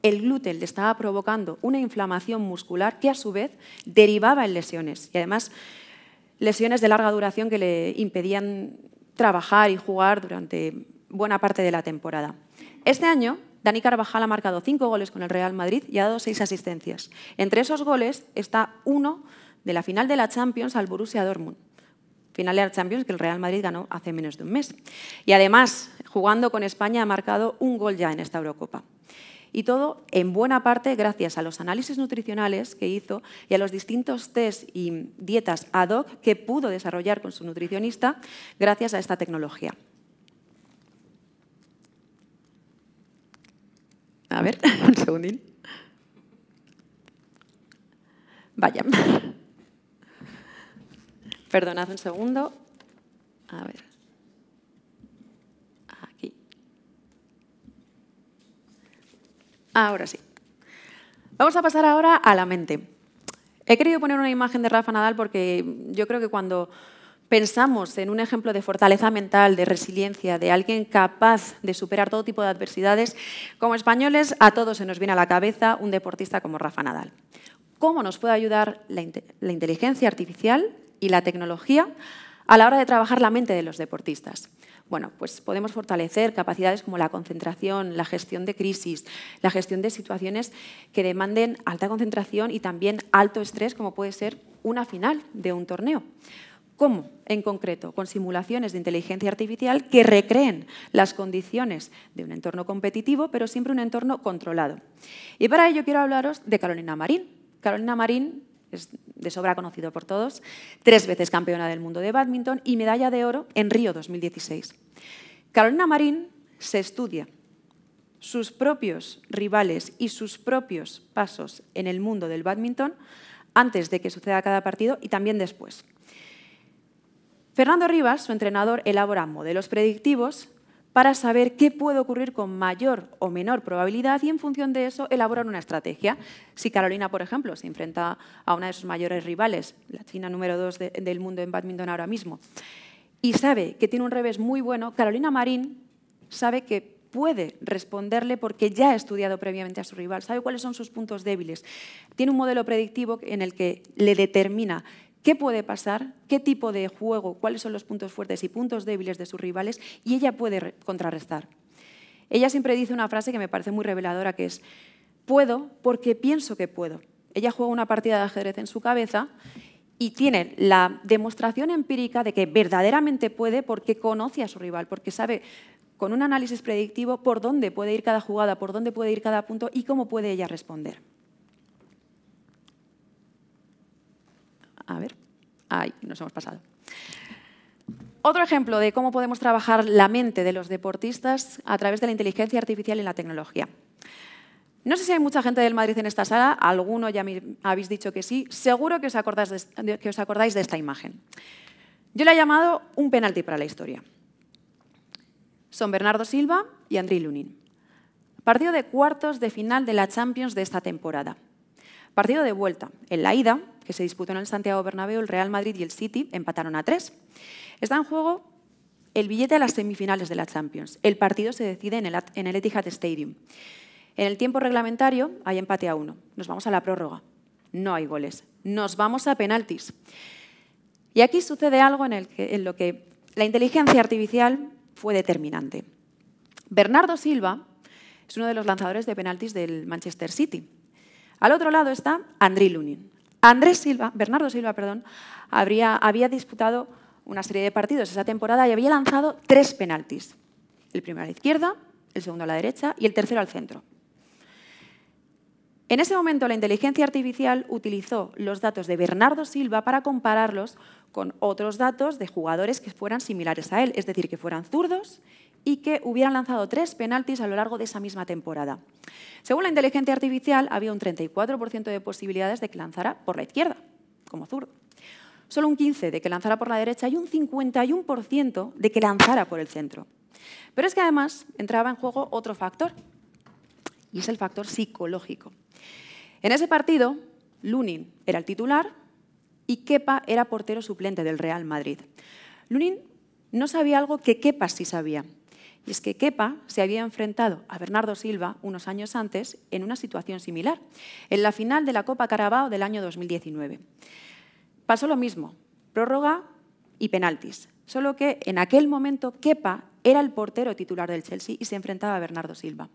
el gluten le estaba provocando una inflamación muscular que a su vez derivaba en lesiones y además lesiones de larga duración que le impedían trabajar y jugar durante buena parte de la temporada. Este año, Dani Carvajal ha marcado cinco goles con el Real Madrid y ha dado seis asistencias. Entre esos goles está uno de la final de la Champions al Borussia Dortmund. Final de la Champions que el Real Madrid ganó hace menos de un mes. Y además, jugando con España, ha marcado un gol ya en esta Eurocopa y todo en buena parte gracias a los análisis nutricionales que hizo y a los distintos test y dietas ad hoc que pudo desarrollar con su nutricionista gracias a esta tecnología. A ver, un segundín. Vaya. Perdonad un segundo. A ver. Ahora sí. Vamos a pasar ahora a la mente. He querido poner una imagen de Rafa Nadal porque yo creo que cuando pensamos en un ejemplo de fortaleza mental, de resiliencia, de alguien capaz de superar todo tipo de adversidades, como españoles a todos se nos viene a la cabeza un deportista como Rafa Nadal. ¿Cómo nos puede ayudar la, la inteligencia artificial y la tecnología a la hora de trabajar la mente de los deportistas. Bueno, pues podemos fortalecer capacidades como la concentración, la gestión de crisis, la gestión de situaciones que demanden alta concentración y también alto estrés, como puede ser una final de un torneo. ¿Cómo? En concreto, con simulaciones de inteligencia artificial que recreen las condiciones de un entorno competitivo, pero siempre un entorno controlado. Y para ello quiero hablaros de Carolina Marín. Carolina Marín es de sobra conocido por todos, tres veces campeona del mundo de badminton y medalla de oro en Río 2016. Carolina Marín se estudia sus propios rivales y sus propios pasos en el mundo del badminton antes de que suceda cada partido y también después. Fernando Rivas, su entrenador, elabora modelos predictivos para saber qué puede ocurrir con mayor o menor probabilidad y en función de eso elaborar una estrategia. Si Carolina, por ejemplo, se enfrenta a una de sus mayores rivales, la China número dos del mundo en badminton ahora mismo, y sabe que tiene un revés muy bueno, Carolina Marín sabe que puede responderle porque ya ha estudiado previamente a su rival, sabe cuáles son sus puntos débiles, tiene un modelo predictivo en el que le determina qué puede pasar, qué tipo de juego, cuáles son los puntos fuertes y puntos débiles de sus rivales y ella puede contrarrestar. Ella siempre dice una frase que me parece muy reveladora, que es, puedo porque pienso que puedo. Ella juega una partida de ajedrez en su cabeza y tiene la demostración empírica de que verdaderamente puede porque conoce a su rival, porque sabe con un análisis predictivo por dónde puede ir cada jugada, por dónde puede ir cada punto y cómo puede ella responder. A ver, ahí nos hemos pasado. Otro ejemplo de cómo podemos trabajar la mente de los deportistas a través de la inteligencia artificial y la tecnología. No sé si hay mucha gente del Madrid en esta sala, alguno ya me habéis dicho que sí, seguro que os acordáis de, que os acordáis de esta imagen. Yo la he llamado un penalti para la historia. Son Bernardo Silva y André Lunin. Partido de cuartos de final de la Champions de esta temporada. Partido de vuelta. En la ida, que se disputó en el Santiago Bernabéu, el Real Madrid y el City empataron a tres. Está en juego el billete a las semifinales de la Champions. El partido se decide en el, Etihad Stadium. En el tiempo reglamentario hay empate a uno. Nos vamos a la prórroga. No hay goles. Nos vamos a penaltis. Y aquí sucede algo en, lo que la inteligencia artificial fue determinante. Bernardo Silva es uno de los lanzadores de penaltis del Manchester City. Al otro lado está André Lunin. Andrés Silva, Bernardo Silva, perdón, había disputado una serie de partidos esa temporada y había lanzado tres penaltis. El primero a la izquierda, el segundo a la derecha y el tercero al centro. En ese momento la inteligencia artificial utilizó los datos de Bernardo Silva para compararlos con otros datos de jugadores que fueran similares a él, es decir, que fueran zurdos y que hubieran lanzado tres penaltis a lo largo de esa misma temporada. Según la inteligencia artificial, había un 34% de posibilidades de que lanzara por la izquierda, como zurdo. Solo un 15% de que lanzara por la derecha y un 51% de que lanzara por el centro. Pero es que además entraba en juego otro factor, y es el factor psicológico. En ese partido, Lunin era el titular y Kepa era portero suplente del Real Madrid. Lunin no sabía algo que Kepa sí sabía, y es que Kepa se había enfrentado a Bernardo Silva unos años antes en una situación similar, en la final de la Copa Carabao del año 2019. Pasó lo mismo, prórroga y penaltis, solo que en aquel momento Kepa era el portero titular del Chelsea y se enfrentaba a Bernardo Silva.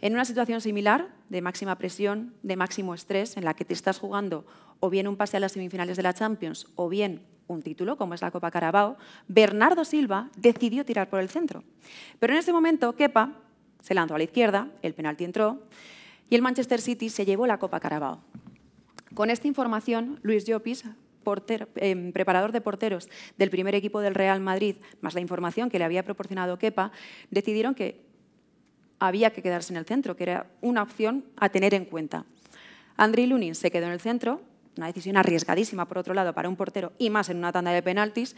En una situación similar, de máxima presión, de máximo estrés, en la que te estás jugando o bien un pase a las semifinales de la Champions o bien un título, como es la Copa Carabao, Bernardo Silva decidió tirar por el centro. Pero en ese momento, Kepa se lanzó a la izquierda, el penalti entró, y el Manchester City se llevó la Copa Carabao. Con esta información, Luis Llopis eh, preparador de porteros del primer equipo del Real Madrid, más la información que le había proporcionado Kepa, decidieron que había que quedarse en el centro, que era una opción a tener en cuenta. Andriy Lunin se quedó en el centro una decisión arriesgadísima por otro lado para un portero y más en una tanda de penaltis,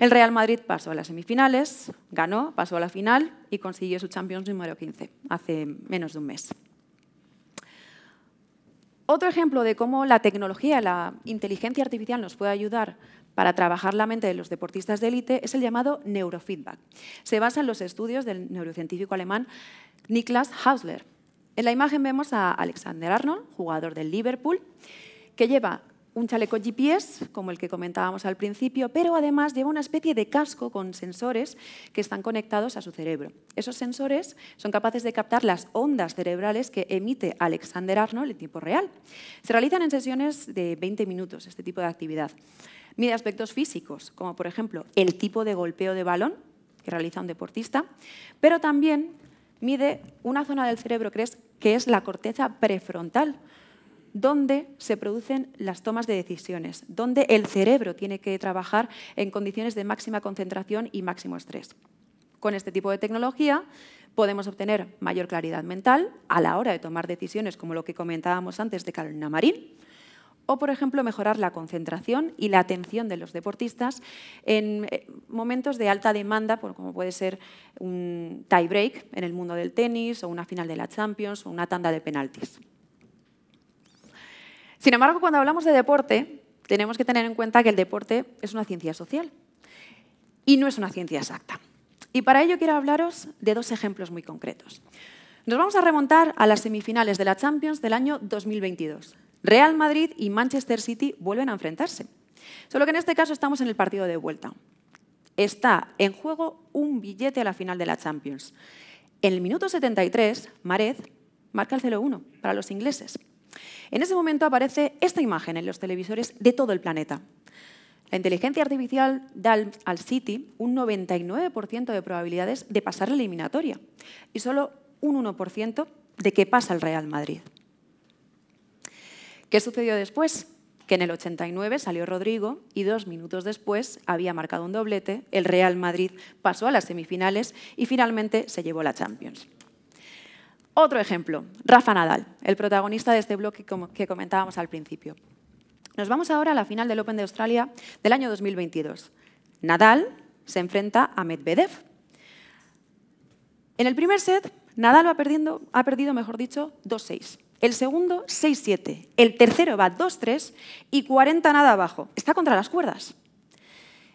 el Real Madrid pasó a las semifinales, ganó, pasó a la final y consiguió su Champions número 15 hace menos de un mes. Otro ejemplo de cómo la tecnología, la inteligencia artificial nos puede ayudar para trabajar la mente de los deportistas de élite es el llamado neurofeedback. Se basa en los estudios del neurocientífico alemán Niklas Hausler. En la imagen vemos a Alexander Arnold, jugador del Liverpool, que lleva un chaleco GPS, como el que comentábamos al principio, pero además lleva una especie de casco con sensores que están conectados a su cerebro. Esos sensores son capaces de captar las ondas cerebrales que emite Alexander Arnold en tiempo real. Se realizan en sesiones de 20 minutos este tipo de actividad. Mide aspectos físicos, como por ejemplo el tipo de golpeo de balón que realiza un deportista, pero también mide una zona del cerebro que es, que es la corteza prefrontal, donde se producen las tomas de decisiones, donde el cerebro tiene que trabajar en condiciones de máxima concentración y máximo estrés. Con este tipo de tecnología podemos obtener mayor claridad mental a la hora de tomar decisiones, como lo que comentábamos antes de Carolina Marín, o, por ejemplo, mejorar la concentración y la atención de los deportistas en eh, momentos de alta demanda, como puede ser un tie break en el mundo del tenis o una final de la Champions o una tanda de penaltis. Sin embargo, cuando hablamos de deporte, tenemos que tener en cuenta que el deporte es una ciencia social y no es una ciencia exacta. Y para ello quiero hablaros de dos ejemplos muy concretos. Nos vamos a remontar a las semifinales de la Champions del año 2022. Real Madrid y Manchester City vuelven a enfrentarse. Solo que en este caso estamos en el partido de vuelta. Está en juego un billete a la final de la Champions. En el minuto 73, Marez marca el 0-1 para los ingleses. En ese momento aparece esta imagen en los televisores de todo el planeta. La inteligencia artificial da al City un 99% de probabilidades de pasar la eliminatoria y solo un 1% de que pasa el Real Madrid. ¿Qué sucedió después? Que en el 89 salió Rodrigo y dos minutos después había marcado un doblete, el Real Madrid pasó a las semifinales y finalmente se llevó la Champions. Otro ejemplo, Rafa Nadal, el protagonista de este blog que comentábamos al principio. Nos vamos ahora a la final del Open de Australia del año 2022. Nadal se enfrenta a Medvedev. En el primer set, Nadal va perdiendo, ha perdido, mejor dicho, 2-6. El segundo, 6-7. El tercero va 2-3 y 40 nada abajo. Está contra las cuerdas.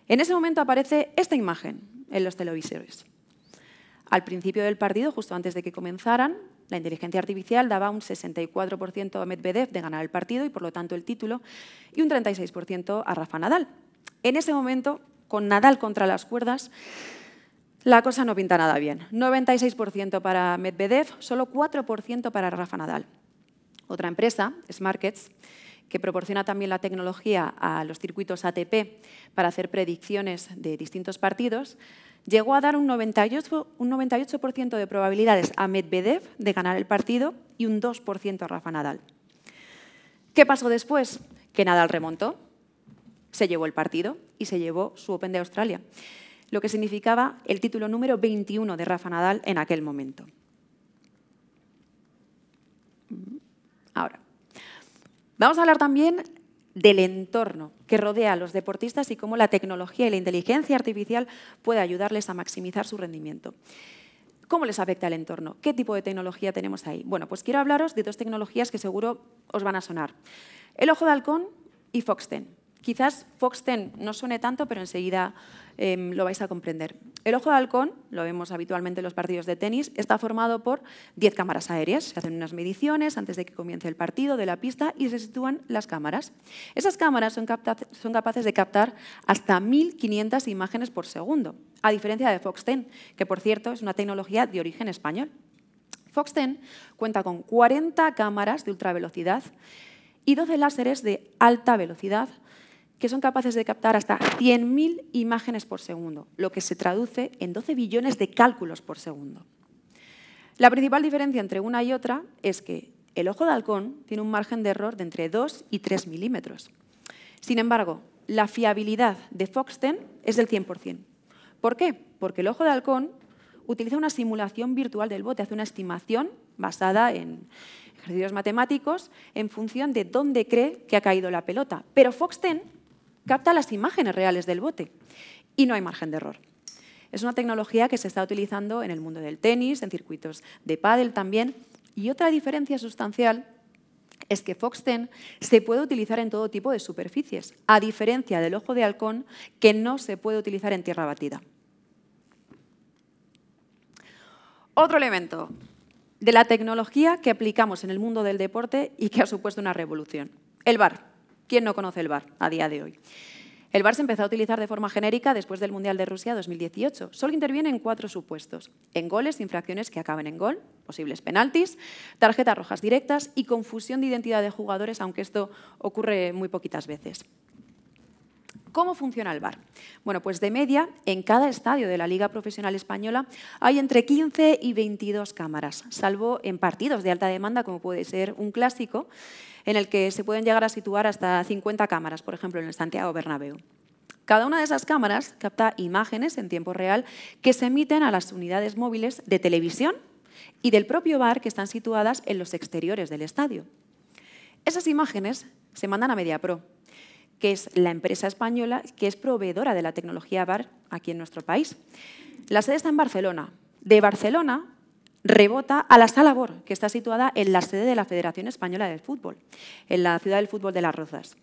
En ese momento aparece esta imagen en los televisores. Al principio del partido, justo antes de que comenzaran, la inteligencia artificial daba un 64% a Medvedev de ganar el partido y por lo tanto el título y un 36% a Rafa Nadal. En ese momento, con Nadal contra las cuerdas, la cosa no pinta nada bien. 96% para Medvedev, solo 4% para Rafa Nadal. Otra empresa, Smarkets, que proporciona también la tecnología a los circuitos ATP para hacer predicciones de distintos partidos, Llegó a dar un 98%, de probabilidades a Medvedev de ganar el partido y un 2% a Rafa Nadal. ¿Qué pasó después? Que Nadal remontó, se llevó el partido y se llevó su Open de Australia, lo que significaba el título número 21 de Rafa Nadal en aquel momento. Ahora, vamos a hablar también del entorno que rodea a los deportistas y cómo la tecnología y la inteligencia artificial puede ayudarles a maximizar su rendimiento. ¿Cómo les afecta el entorno? ¿Qué tipo de tecnología tenemos ahí? Bueno, pues quiero hablaros de dos tecnologías que seguro os van a sonar. El ojo de halcón y Foxten. Quizás Foxten no suene tanto, pero enseguida Em, lo vais a comprender. El ojo de halcón, lo vemos habitualmente en los partidos de tenis, está formado por 10 cámaras aéreas. Se hacen unas mediciones antes de que comience el partido de la pista y se sitúan las cámaras. Esas cámaras son, son capaces de captar hasta 1.500 imágenes por segundo, a diferencia de Fox 10, que por cierto es una tecnología de origen español. Fox 10 cuenta con 40 cámaras de ultravelocidad y 12 láseres de alta velocidad que son capaces de captar hasta 100.000 imágenes por segundo, lo que se traduce en 12 billones de cálculos por segundo. La principal diferencia entre una y otra es que el ojo de halcón tiene un margen de error de entre 2 y 3 milímetros. Sin embargo, la fiabilidad de Foxten es del 100%. ¿Por qué? Porque el ojo de halcón utiliza una simulación virtual del bote, hace una estimación basada en ejercicios matemáticos en función de dónde cree que ha caído la pelota. Pero Foxten capta las imágenes reales del bote y no hay margen de error. Es una tecnología que se está utilizando en el mundo del tenis, en circuitos de pádel también. Y otra diferencia sustancial es que Fox10 se puede utilizar en todo tipo de superficies, a diferencia del ojo de halcón que no se puede utilizar en tierra batida. Otro elemento de la tecnología que aplicamos en el mundo del deporte y que ha supuesto una revolución, el bar ¿Quién no conoce el VAR a día de hoy? El VAR se empezó a utilizar de forma genérica después del Mundial de Rusia 2018. Solo interviene en cuatro supuestos. En goles, infracciones que acaben en gol, posibles penaltis, tarjetas rojas directas y confusión de identidad de jugadores, aunque esto ocurre muy poquitas veces. ¿Cómo funciona el VAR? Bueno, pues de media, en cada estadio de la Liga Profesional Española hay entre 15 y 22 cámaras, salvo en partidos de alta demanda, como puede ser un clásico, en el que se pueden llegar a situar hasta 50 cámaras, por ejemplo, en el Santiago Bernabéu. Cada una de esas cámaras capta imágenes en tiempo real que se emiten a las unidades móviles de televisión y del propio bar que están situadas en los exteriores del estadio. Esas imágenes se mandan a MediaPro, que es la empresa española que es proveedora de la tecnología bar aquí en nuestro país. La sede está en Barcelona. De Barcelona rebota a la sala BOR, que está situada en la sede de la Federación Española de Fútbol, en la ciudad del fútbol de Las Rozas.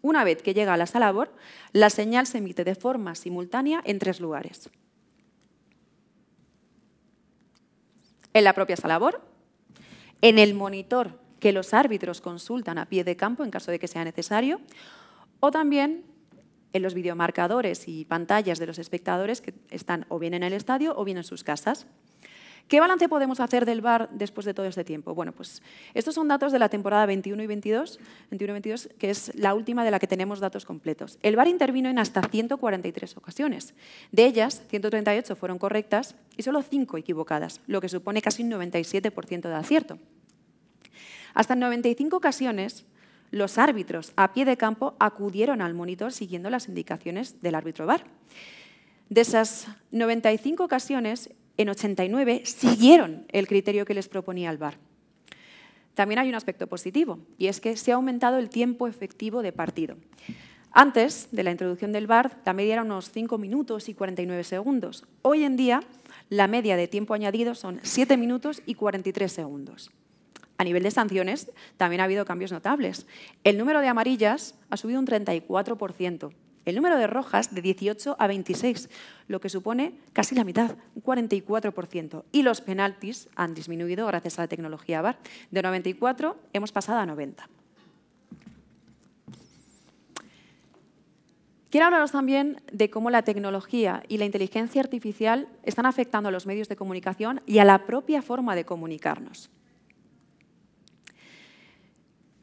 Una vez que llega a la sala BOR, la señal se emite de forma simultánea en tres lugares. En la propia sala BOR, en el monitor que los árbitros consultan a pie de campo en caso de que sea necesario, o también en los videomarcadores y pantallas de los espectadores que están o bien en el estadio o bien en sus casas. ¿Qué balance podemos hacer del VAR después de todo este tiempo? Bueno, pues estos son datos de la temporada 21 y 22, 21 22 que es la última de la que tenemos datos completos. El VAR intervino en hasta 143 ocasiones. De ellas, 138 fueron correctas y solo 5 equivocadas, lo que supone casi un 97% de acierto. Hasta 95 ocasiones, los árbitros a pie de campo acudieron al monitor siguiendo las indicaciones del árbitro VAR. De esas 95 ocasiones, en 89 siguieron el criterio que les proponía el VAR. También hay un aspecto positivo, y es que se ha aumentado el tiempo efectivo de partido. Antes de la introducción del VAR, la media era unos 5 minutos y 49 segundos. Hoy en día, la media de tiempo añadido son 7 minutos y 43 segundos. A nivel de sanciones, también ha habido cambios notables. El número de amarillas ha subido un 34%, el número de rojas de 18 a 26, lo que supone casi la mitad, un 44%. Y los penaltis han disminuido gracias a la tecnología VAR. De 94 hemos pasado a 90. Quiero hablaros también de cómo la tecnología y la inteligencia artificial están afectando a los medios de comunicación y a la propia forma de comunicarnos.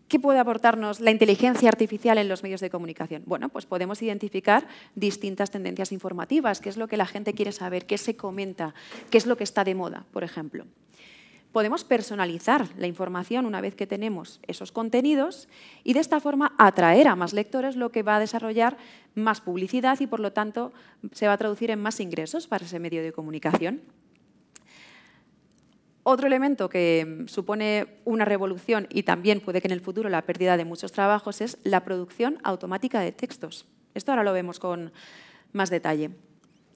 ¿Qué puede aportarnos la inteligencia artificial en los medios de comunicación? Bueno, pues podemos identificar distintas tendencias informativas, qué es lo que la gente quiere saber, qué se comenta, qué es lo que está de moda, por ejemplo. Podemos personalizar la información una vez que tenemos esos contenidos y de esta forma atraer a más lectores, lo que va a desarrollar más publicidad y por lo tanto se va a traducir en más ingresos para ese medio de comunicación. Otro elemento que mm, supone una revolución y también puede que en el futuro la pérdida de muchos trabajos es la producción automática de textos. Esto ahora lo vemos con más detalle.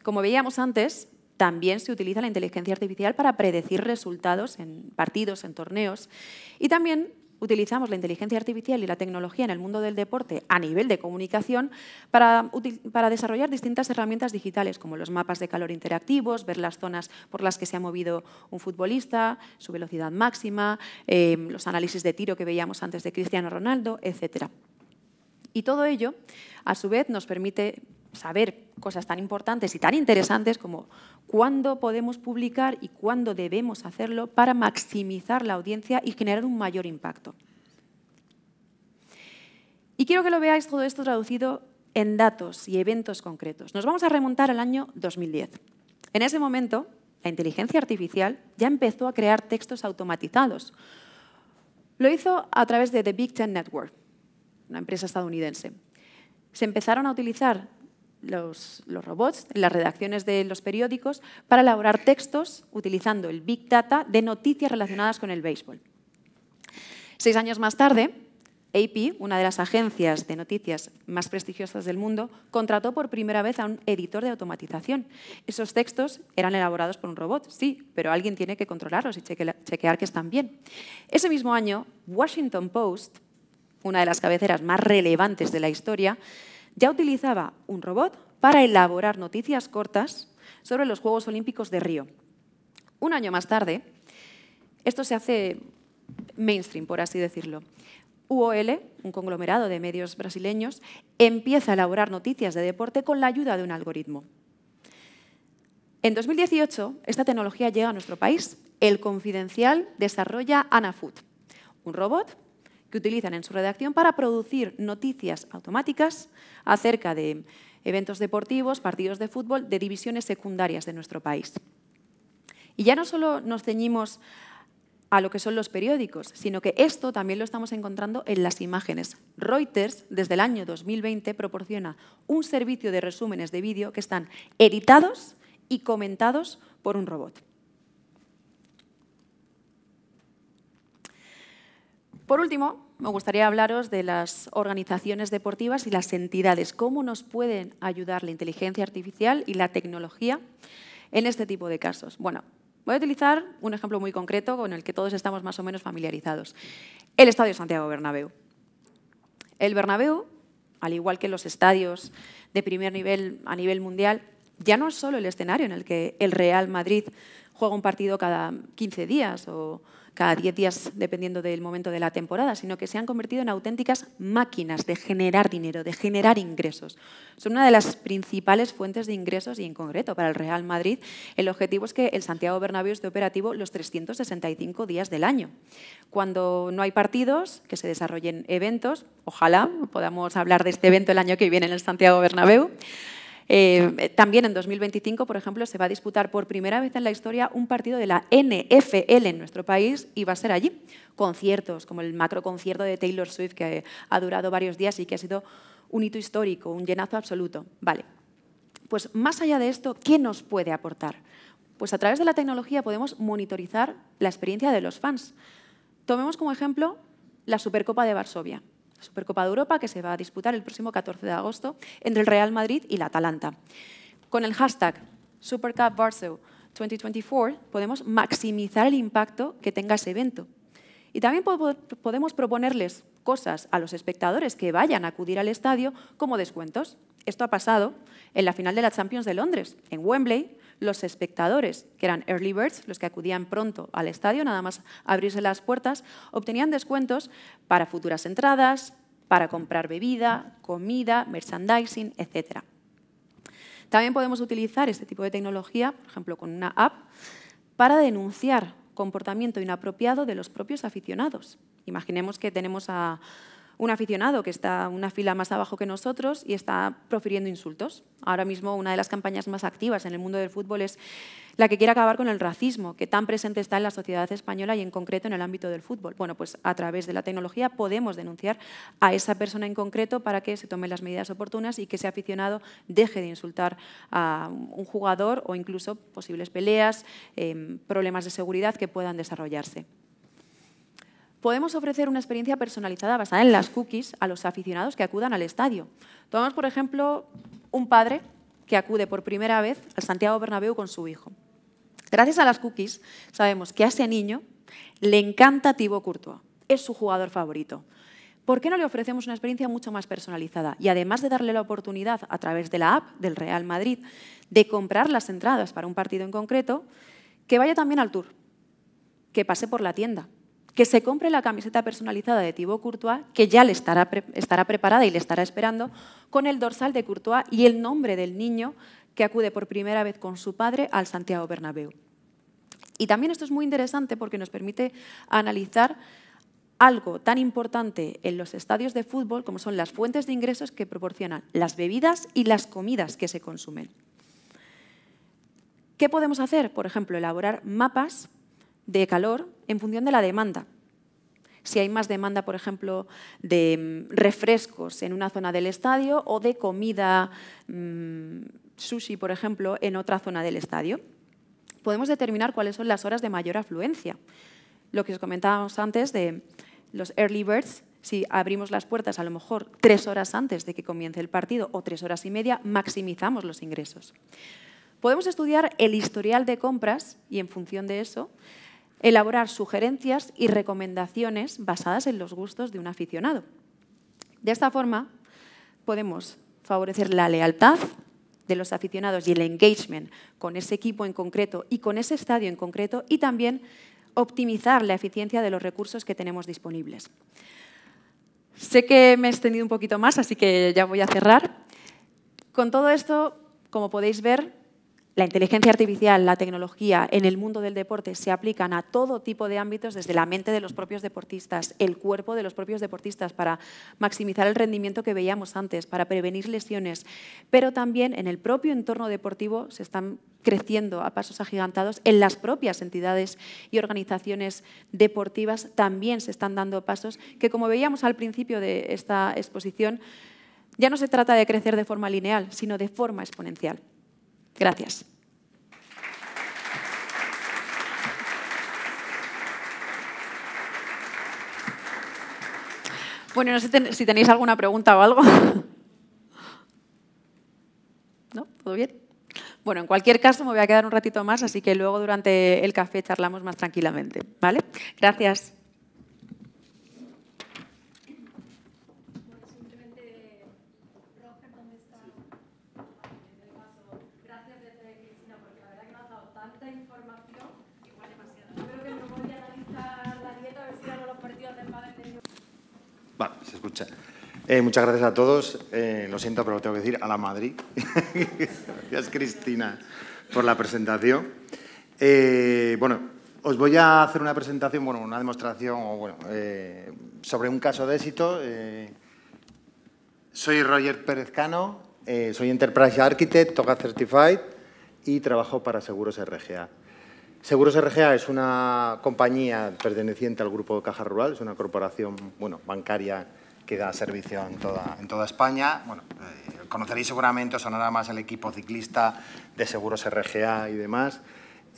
Como veíamos antes, también se utiliza la inteligencia artificial para predecir resultados en partidos, en torneos, y también utilizamos la inteligencia artificial y la tecnología en el mundo del deporte a nivel de comunicación para, para desarrollar distintas herramientas digitales, como los mapas de calor interactivos, ver las zonas por las que se ha movido un futbolista, su velocidad máxima, eh, los análisis de tiro que veíamos antes de Cristiano Ronaldo, etc. Y todo ello, a su vez, nos permite saber cosas tan importantes y tan interesantes como cuándo podemos publicar y cuándo debemos hacerlo para maximizar la audiencia y generar un mayor impacto. Y quiero que lo veáis todo esto traducido en datos y eventos concretos. Nos vamos a remontar al año 2010. En ese momento, la inteligencia artificial ya empezó a crear textos automatizados. Lo hizo a través de The Big Ten Network, una empresa estadounidense. Se empezaron a utilizar los, robots en las redacciones de los periódicos para elaborar textos utilizando el Big Data de noticias relacionadas con el béisbol. Seis años más tarde, AP, una de las agencias de noticias más prestigiosas del mundo, contrató por primera vez a un editor de automatización. Esos textos eran elaborados por un robot, sí, pero alguien tiene que controlarlos y chequear que están bien. Ese mismo año, Washington Post, una de las cabeceras más relevantes de la historia, ya utilizaba un robot para elaborar noticias cortas sobre los Juegos Olímpicos de Río. Un año más tarde, esto se hace mainstream, por así decirlo. UOL, un conglomerado de medios brasileños, empieza a elaborar noticias de deporte con la ayuda de un algoritmo. En 2018, esta tecnología llega a nuestro país. El Confidencial desarrolla AnaFood, un robot que utilizan en su redacción para producir noticias automáticas acerca de eventos deportivos, partidos de fútbol, de divisiones secundarias de nuestro país. Y ya no solo nos ceñimos a lo que son los periódicos, sino que esto también lo estamos encontrando en las imágenes. Reuters, desde el año 2020, proporciona un servicio de resúmenes de vídeo que están editados y comentados por un robot. Por último, me gustaría hablaros de las organizaciones deportivas y las entidades, cómo nos pueden ayudar la inteligencia artificial y la tecnología en este tipo de casos. Bueno, voy a utilizar un ejemplo muy concreto con el que todos estamos más o menos familiarizados. El Estadio Santiago Bernabéu. El Bernabéu, al igual que los estadios de primer nivel a nivel mundial, ya no es solo el escenario en el que el Real Madrid juega un partido cada 15 días o cada 10 días dependiendo del momento de la temporada, sino que se han convertido en auténticas máquinas de generar dinero, de generar ingresos. Son una de las principales fuentes de ingresos y en concreto para el Real Madrid el objetivo es que el Santiago Bernabéu esté operativo los 365 días del año. Cuando no hay partidos, que se desarrollen eventos, ojalá podamos hablar de este evento el año que viene en el Santiago Bernabéu. Eh, eh, también en 2025, por ejemplo, se va a disputar por primera vez en la historia un partido de la NFL en nuestro país y va a ser allí. Conciertos, como el macro concierto de Taylor Swift, que ha durado varios días y que ha sido un hito histórico, un llenazo absoluto. Vale. Pues más allá de esto, ¿qué nos puede aportar? Pues a través de la tecnología podemos monitorizar la experiencia de los fans. Tomemos como ejemplo la Supercopa de Varsovia. Supercopa de Europa que se va a disputar el próximo 14 de agosto entre el Real Madrid y la Atalanta. Con el hashtag SuperCupBarso 2024 podemos maximizar el impacto que tenga ese evento y también podemos proponerles cosas a los espectadores que vayan a acudir al estadio como descuentos. Esto ha pasado en la final de la Champions de Londres. En Wembley, los espectadores, que eran early birds, los que acudían pronto al estadio, nada más abrirse las puertas, obtenían descuentos para futuras entradas, para comprar bebida, comida, merchandising, etc. También podemos utilizar este tipo de tecnología, por ejemplo, con una app, para denunciar comportamiento inapropiado de los propios aficionados. Imaginemos que tenemos a, un aficionado que está una fila más abajo que nosotros y está profiriendo insultos. Ahora mismo una de las campañas más activas en el mundo del fútbol es la que quiere acabar con el racismo, que tan presente está en la sociedad española y en concreto en el ámbito del fútbol. Bueno, pues a través de la tecnología podemos denunciar a esa persona en concreto para que se tomen las medidas oportunas y que ese aficionado deje de insultar a un jugador o incluso posibles peleas, em, problemas de seguridad que puedan desarrollarse podemos ofrecer una experiencia personalizada basada en las cookies a los aficionados que acudan al estadio. Tomamos, por ejemplo, un padre que acude por primera vez al Santiago Bernabéu con su hijo. Gracias a las cookies sabemos que a ese niño le encanta Thibaut Courtois, es su jugador favorito. ¿Por qué no le ofrecemos una experiencia mucho más personalizada? Y además de darle la oportunidad a través de la app del Real Madrid de comprar las entradas para un partido en concreto, que vaya también al tour, que pase por la tienda, que se compre la camiseta personalizada de Thibaut Courtois, que ya le estará, estará preparada y le estará esperando, con el dorsal de Courtois y el nombre del niño que acude por primera vez con su padre al Santiago Bernabéu. Y también esto es muy interesante porque nos permite analizar algo tan importante en los estadios de fútbol como son las fuentes de ingresos que proporcionan las bebidas y las comidas que se consumen. ¿Qué podemos hacer? Por ejemplo, elaborar mapas de calor en función de la demanda. Si hay más demanda, por ejemplo, de mm, refrescos en una zona del estadio o de comida mm, sushi, por ejemplo, en otra zona del estadio. Podemos determinar cuáles son las horas de mayor afluencia. Lo que os comentábamos antes de los early birds, si abrimos las puertas a lo mejor tres horas antes de que comience el partido o tres horas y media, maximizamos los ingresos. Podemos estudiar el historial de compras y en función de eso elaborar sugerencias y recomendaciones basadas en los gustos de un aficionado. De esta forma, podemos favorecer la lealtad de los aficionados y el engagement con ese equipo en concreto y con ese estadio en concreto y también optimizar la eficiencia de los recursos que tenemos disponibles. Sé que me he extendido un poquito más, así que ya voy a cerrar. Con todo esto, como podéis ver, la inteligencia artificial, la tecnología en el mundo del deporte se aplican a todo tipo de ámbitos, desde la mente de los propios deportistas, el cuerpo de los propios deportistas, para maximizar el rendimiento que veíamos antes, para prevenir lesiones, pero también en el propio entorno deportivo se están creciendo a pasos agigantados en las propias entidades y organizaciones deportivas también se están dando pasos que como veíamos al principio de esta exposición ya no se trata de crecer de forma lineal sino de forma exponencial. Gracias. Bueno, no sé si tenéis alguna pregunta o algo. ¿No? ¿Todo bien? Bueno, en cualquier caso me voy a quedar un ratito más, así que luego durante el café charlamos más tranquilamente. ¿Vale? Gracias. Eh, muchas gracias a todos. Eh, lo siento, pero tengo que decir a la Madrid. gracias, Cristina, por la presentación. Eh, bueno, os voy a hacer una presentación, bueno, una demostración sobre un caso de éxito. soy Roger Pérezcano, soy Enterprise Architect, TOCA Certified y trabajo para Seguros RGA. Seguros RGA es una compañía perteneciente al grupo Caja Rural, es una corporación bueno, bancaria da servicio en toda, en toda España. Bueno, eh, conoceréis seguramente, os sonará más el equipo ciclista de Seguros RGA y demás.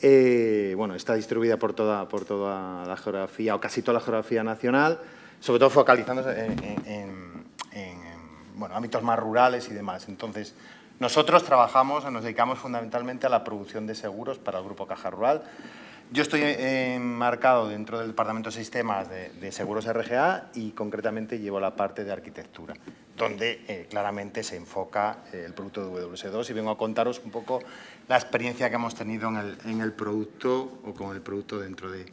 Eh, bueno, está distribuida por toda, por toda la geografía, o casi toda la geografía nacional, sobre todo focalizándose en, en bueno, ámbitos más rurales y demás. Entonces, nosotros trabajamos, nos dedicamos fundamentalmente a la producción de seguros para el Grupo Caja Rural. Yo estoy enmarcado dentro del Departamento de Sistemas de, Seguros RGA y concretamente llevo la parte de arquitectura, donde eh, claramente se enfoca eh, el producto de WS2 y vengo a contaros un poco la experiencia que hemos tenido en el, producto o con el producto dentro de,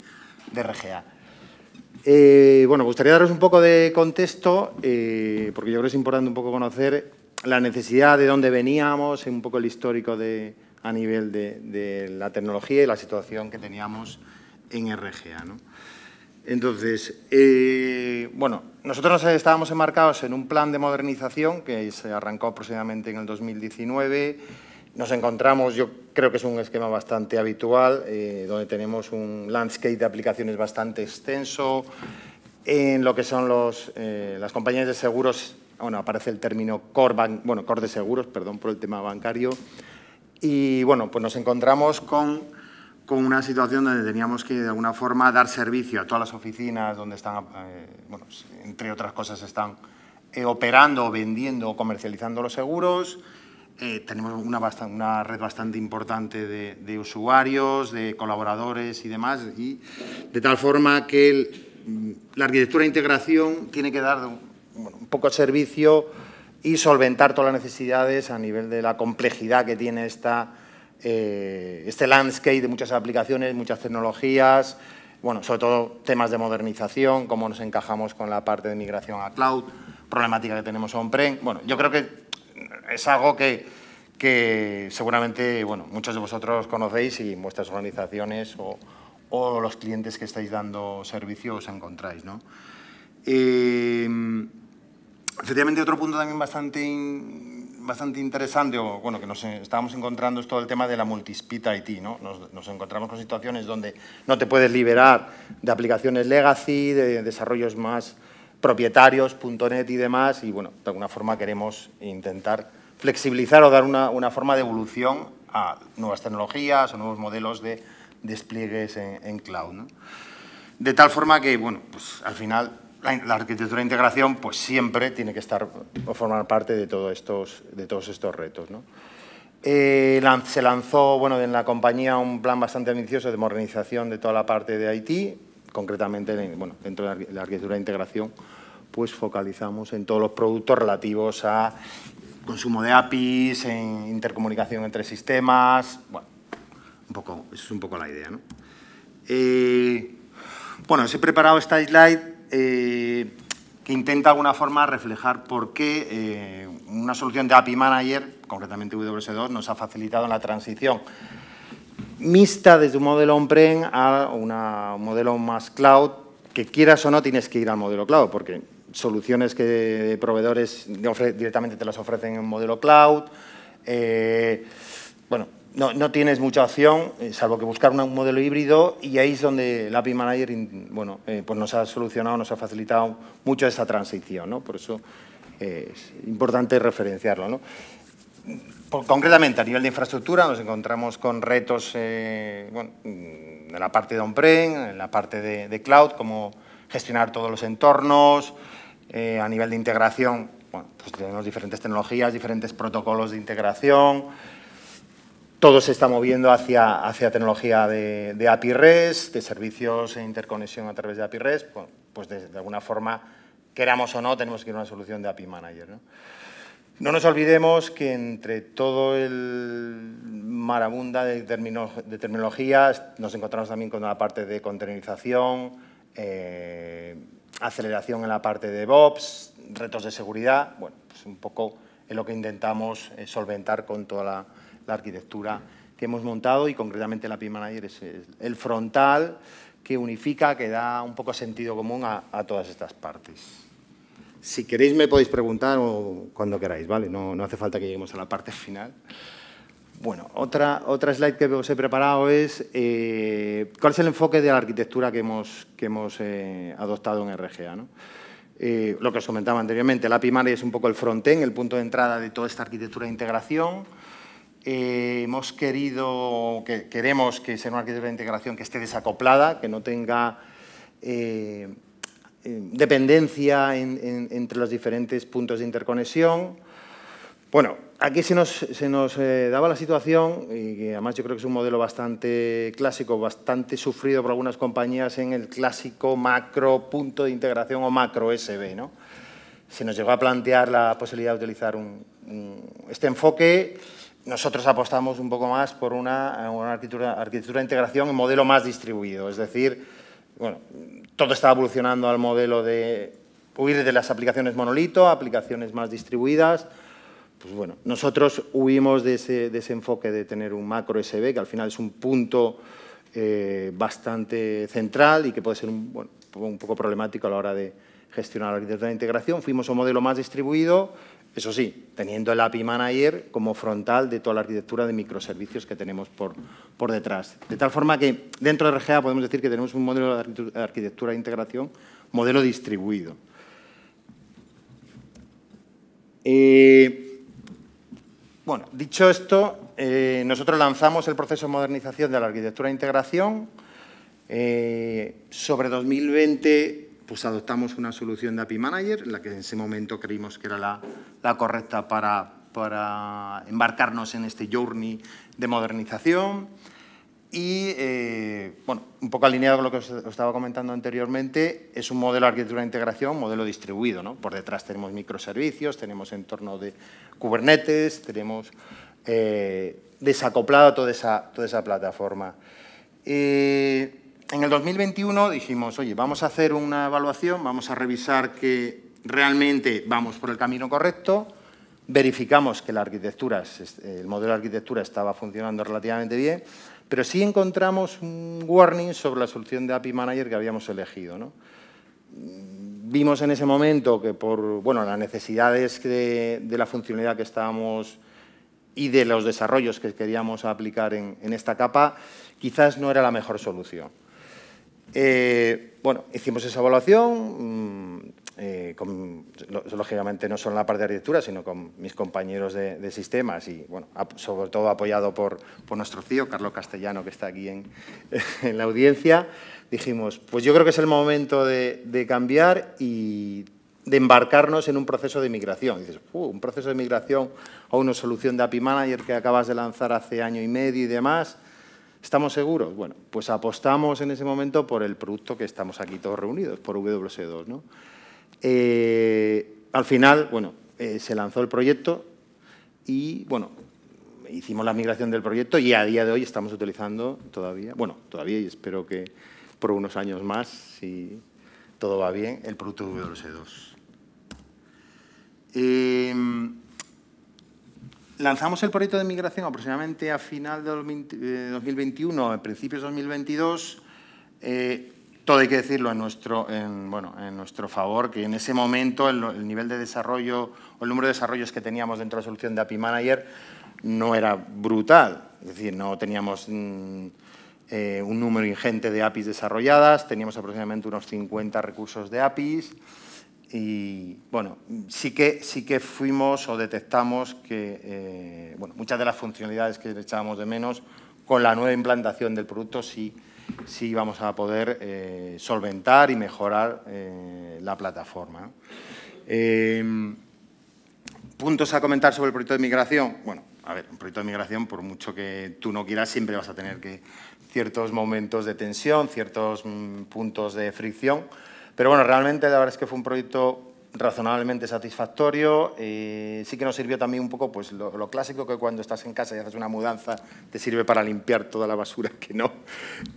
RGA. Eh, bueno, gustaría daros un poco de contexto, porque yo creo que es importante un poco conocer la necesidad de dónde veníamos, un poco el histórico de, a nivel de, la tecnología y la situación que teníamos en RGA. ¿no? Entonces, eh, bueno, nosotros estábamos enmarcados en un plan de modernización que se arrancó próximamente en el 2019. Nos encontramos, yo creo que es un esquema bastante habitual, eh, donde tenemos un landscape de aplicaciones bastante extenso. En lo que son eh, las compañías de seguros, bueno, aparece el término core, bueno, core de seguros, perdón por el tema bancario, y bueno, pues nos encontramos con, con una situación donde teníamos que de alguna forma dar servicio a todas las oficinas donde están, eh, bueno, pues, entre otras cosas, están eh, operando, vendiendo o comercializando los seguros. Eh, tenemos una, una, red bastante importante de, usuarios, de colaboradores y demás, y de tal forma que mm, la arquitectura de integración tiene que dar un poco servicio y solventar todas las necesidades a nivel de la complejidad que tiene esta, eh, este landscape de muchas aplicaciones, muchas tecnologías, bueno, sobre todo temas de modernización, cómo nos encajamos con la parte de migración a cloud, problemática que tenemos on-prem. Bueno, yo creo que es algo que, que seguramente bueno, muchos de vosotros conocéis y vuestras organizaciones o, o los clientes que estáis dando servicio os encontráis. ¿no? Eh, Efectivamente, otro punto también bastante, bastante interesante, o bueno, que nos estábamos encontrando es todo el tema de la multispita IT, ¿no? Nos, encontramos con situaciones donde no te puedes liberar de aplicaciones legacy, de desarrollos más propietarios, .NET y demás, y bueno, de alguna forma queremos intentar flexibilizar o dar una, una forma de evolución a nuevas tecnologías o nuevos modelos de despliegues en, en cloud, ¿no? De tal forma que, bueno, pues al final la, arquitectura de integración pues siempre tiene que estar o formar parte de, todos estos, de todos estos retos. Eh, se lanzó bueno, en la compañía un plan bastante ambicioso de modernización de toda la parte de Haití, concretamente dentro de la arquitectura de integración, pues focalizamos en todos los productos relativos a consumo de APIs, en intercomunicación entre sistemas, bueno, un poco, es un poco la idea. ¿no? Eh, bueno, he preparado esta slide eh, que intenta de alguna forma reflejar por qué eh, una solución de API Manager, concretamente WS2, nos ha facilitado la transición mixta desde un modelo on-prem a un modelo más cloud, que quieras o no tienes que ir al modelo cloud, porque soluciones que proveedores directamente te las ofrecen en un modelo cloud. Eh, bueno, no, no, tienes mucha opción, eh, salvo que buscar un modelo híbrido, y ahí es donde el API Manager bueno, eh, pues nos ha solucionado, nos ha facilitado mucho esa transición. Por eso eh, es importante referenciarlo. concretamente, a nivel de infraestructura, nos encontramos con retos mm, en la parte de on-prem, en la parte de, cloud, como gestionar todos los entornos, a nivel de integración, pues tenemos diferentes tecnologías, diferentes protocolos de integración, todo se está moviendo hacia, hacia tecnología de, API REST, de servicios e interconexión a través de API REST, pues, pues de, alguna forma, queramos o no, tenemos que ir a una solución de API Manager. ¿no? nos olvidemos que entre todo el marabunda de, terminología terminologías nos encontramos también con la parte de containerización, eh, aceleración en la parte de DevOps, retos de seguridad, bueno, pues un poco en lo que intentamos eh, solventar con toda la la arquitectura que hemos montado y concretamente la API manager es el frontal que unifica, que da un poco sentido común a, todas estas partes. Si queréis me podéis preguntar cuando queráis, ¿vale? No, no hace falta que lleguemos a la parte final. Bueno, otra, otra slide que os he preparado es eh, cuál es el enfoque de la arquitectura que hemos, que hemos eh, adoptado en RGA. ¿no? Eh, lo que os comentaba anteriormente, la API es un poco el frontend, el punto de entrada de toda esta arquitectura de integración. Eh, hemos querido, que, queremos que sea una arquitectura de integración que esté desacoplada, que no tenga eh, eh, dependencia entre los diferentes puntos de interconexión. Bueno, aquí se nos, daba la situación, y además yo creo que es un modelo bastante clásico, bastante sufrido por algunas compañías en el clásico macro punto de integración o macro SB, ¿no? Se nos llegó a plantear la posibilidad de utilizar este enfoque nosotros apostamos un poco más por una, eh, arquitectura, de integración en modelo más distribuido. Es decir, todo está evolucionando al modelo de huir de las aplicaciones monolito, aplicaciones más distribuidas. Pues bueno, nosotros huimos de ese, enfoque de tener un macro SB, que al final es un punto eh, bastante central y que puede ser un, un poco problemático a la hora de gestionar la arquitectura de integración. Fuimos a un modelo más distribuido, eso sí, teniendo el API Manager como frontal de toda la arquitectura de microservicios que tenemos por, por detrás. De tal forma que dentro de RGA podemos decir que tenemos un modelo de arquitectura de integración, modelo distribuido. Eh, bueno, dicho esto, eh, nosotros lanzamos el proceso de modernización de la arquitectura de integración. Eh, sobre 2020 pues adoptamos una solución de API Manager, la que en ese momento creímos que era la, correcta para, embarcarnos en este journey de modernización. Y, eh, bueno, un poco alineado con lo que os, estaba comentando anteriormente, es un modelo de arquitectura de integración, modelo distribuido. ¿no? Por detrás tenemos microservicios, tenemos entorno de Kubernetes, tenemos eh, desacoplado toda esa, toda esa plataforma. Eh, en el 2021 dijimos, oye, vamos a hacer una evaluación, vamos a revisar que realmente vamos por el camino correcto, verificamos que la arquitectura, el modelo de arquitectura estaba funcionando relativamente bien, pero sí encontramos un warning sobre la solución de API Manager que habíamos elegido. ¿no? Vimos en ese momento que por bueno, las necesidades de, de la funcionalidad que estábamos y de los desarrollos que queríamos aplicar en, en esta capa, quizás no era la mejor solución. Eh, bueno, hicimos esa evaluación, mm, eh, lógicamente no solo en la parte de arquitectura, sino con mis compañeros de, sistemas y, bueno, sobre todo apoyado por, nuestro CEO, Carlos Castellano, que está aquí en, la audiencia, dijimos, pues yo creo que es el momento de, cambiar y de embarcarnos en un proceso de migración. dices, uh, un proceso de migración a una solución de API Manager que acabas de lanzar hace año y medio y demás, ¿Estamos seguros? Bueno, pues apostamos en ese momento por el producto que estamos aquí todos reunidos, por WC2. Eh, al final, bueno, eh, se lanzó el proyecto y, bueno, hicimos la migración del proyecto y a día de hoy estamos utilizando todavía, bueno, todavía y espero que por unos años más, si todo va bien, el producto WC2. Eh, em, lanzamos el proyecto de migración aproximadamente a final de 2021, eh, a principios de 2022. Eh, todo hay que decirlo en nuestro, bueno, en nuestro favor, que en ese momento el, nivel de desarrollo o el número de desarrollos que teníamos dentro de la solución de API Manager no era brutal. Es decir, no teníamos mm, eh, un número ingente de APIs desarrolladas, teníamos aproximadamente unos 50 recursos de APIs. Y bueno, sí que, fuimos o detectamos que eh, muchas de las funcionalidades que echábamos de menos, con la nueva implantación del producto sí, sí vamos a poder eh, solventar y mejorar eh, la plataforma. Em, ¿Puntos a comentar sobre el proyecto de migración? Bueno, a ver, un proyecto de migración, por mucho que tú no quieras, siempre vas a tener que ciertos momentos de tensión, ciertos mm, puntos de fricción, pero bueno, realmente la verdad es que fue un proyecto razonablemente satisfactorio. sí que nos sirvió también un poco pues, lo, clásico que cuando estás en casa y haces una mudanza te sirve para limpiar toda la basura que no,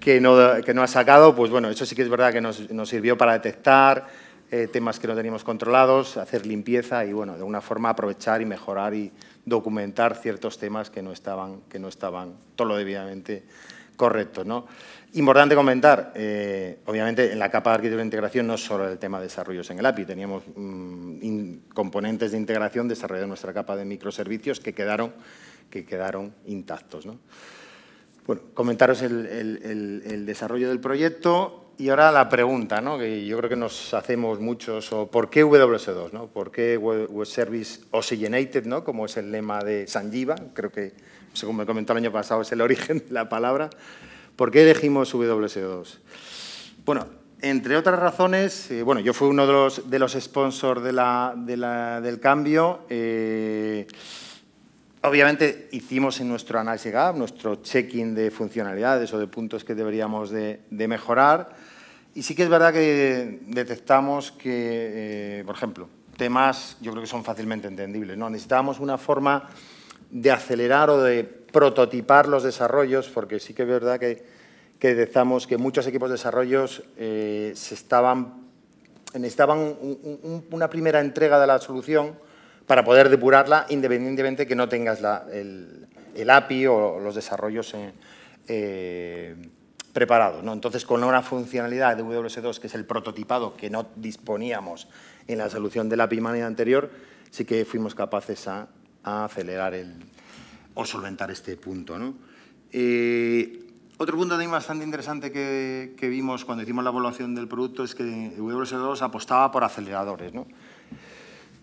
que no, que no has sacado. Pues bueno, eso sí que es verdad que nos, nos sirvió para detectar eh, temas que no teníamos controlados, hacer limpieza y bueno, de alguna forma aprovechar y mejorar y documentar ciertos temas que no estaban, que no estaban todo lo debidamente correctos. ¿no? Importante comentar, eh, obviamente en la capa de arquitectura de integración no solo el tema de desarrollos en el API, teníamos mm, componentes de integración desarrollados en nuestra capa de microservicios que quedaron, que quedaron intactos. Bueno, comentaros el, desarrollo del proyecto y ahora la pregunta, que yo creo que nos hacemos muchos, o ¿por qué WS2? ¿Por qué Web Service Oxygenated, ¿no? como es el lema de Sanjiva? Creo que, según me comentó el año pasado, es el origen de la palabra. ¿Por qué elegimos WSO2? Bueno, entre otras razones, eh, bueno, yo fui uno de los, de los sponsors de la, de la, del cambio. Eh, obviamente hicimos en nuestro análisis GAP, nuestro checking de funcionalidades o de puntos que deberíamos de, de mejorar. Y sí que es verdad que detectamos que, eh, por ejemplo, temas yo creo que son fácilmente entendibles. ¿no? Necesitábamos una forma de acelerar o de prototipar los desarrollos, porque sí que es verdad que, decíamos que muchos equipos de desarrollos eh, se estaban, necesitaban una primera entrega de la solución para poder depurarla independientemente que no tengas el, API o los desarrollos eh, eh, preparados. ¿no? Entonces, con una funcionalidad de WS2, que es el prototipado que no disponíamos en la solución de la API anterior, sí que fuimos capaces a a acelerar el, o solventar este punto. ¿no? Eh, otro punto también bastante interesante que, vimos cuando hicimos la evaluación del producto es que WS2 apostaba por aceleradores. ¿no?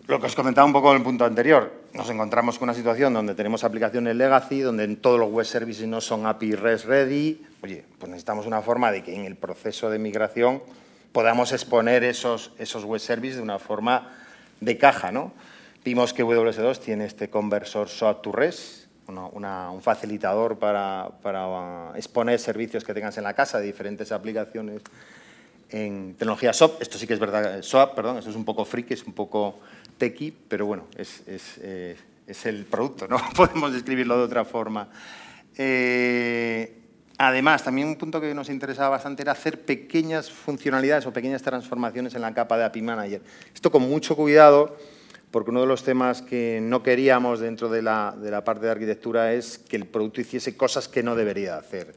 Lo que os comentaba un poco en el punto anterior, nos encontramos con una situación donde tenemos aplicaciones legacy, donde todos los web services no son API REST ready. Oye, pues necesitamos una forma de que en el proceso de migración podamos exponer esos, esos web services de una forma de caja, ¿no? Vimos que WS2 tiene este conversor SOAP to REST, una, un facilitador para, para, exponer servicios que tengas en la casa de diferentes aplicaciones en tecnología SOAP. Esto sí que es verdad, SOAP, perdón, esto es un poco friki, es un poco techy, pero bueno, es, es, eh, es el producto, no podemos describirlo de otra forma. Eh, además, también un punto que nos interesaba bastante era hacer pequeñas funcionalidades o pequeñas transformaciones en la capa de API Manager. Esto con mucho cuidado porque uno de los temas que no queríamos dentro de la, parte de arquitectura es que el producto hiciese cosas que no debería hacer.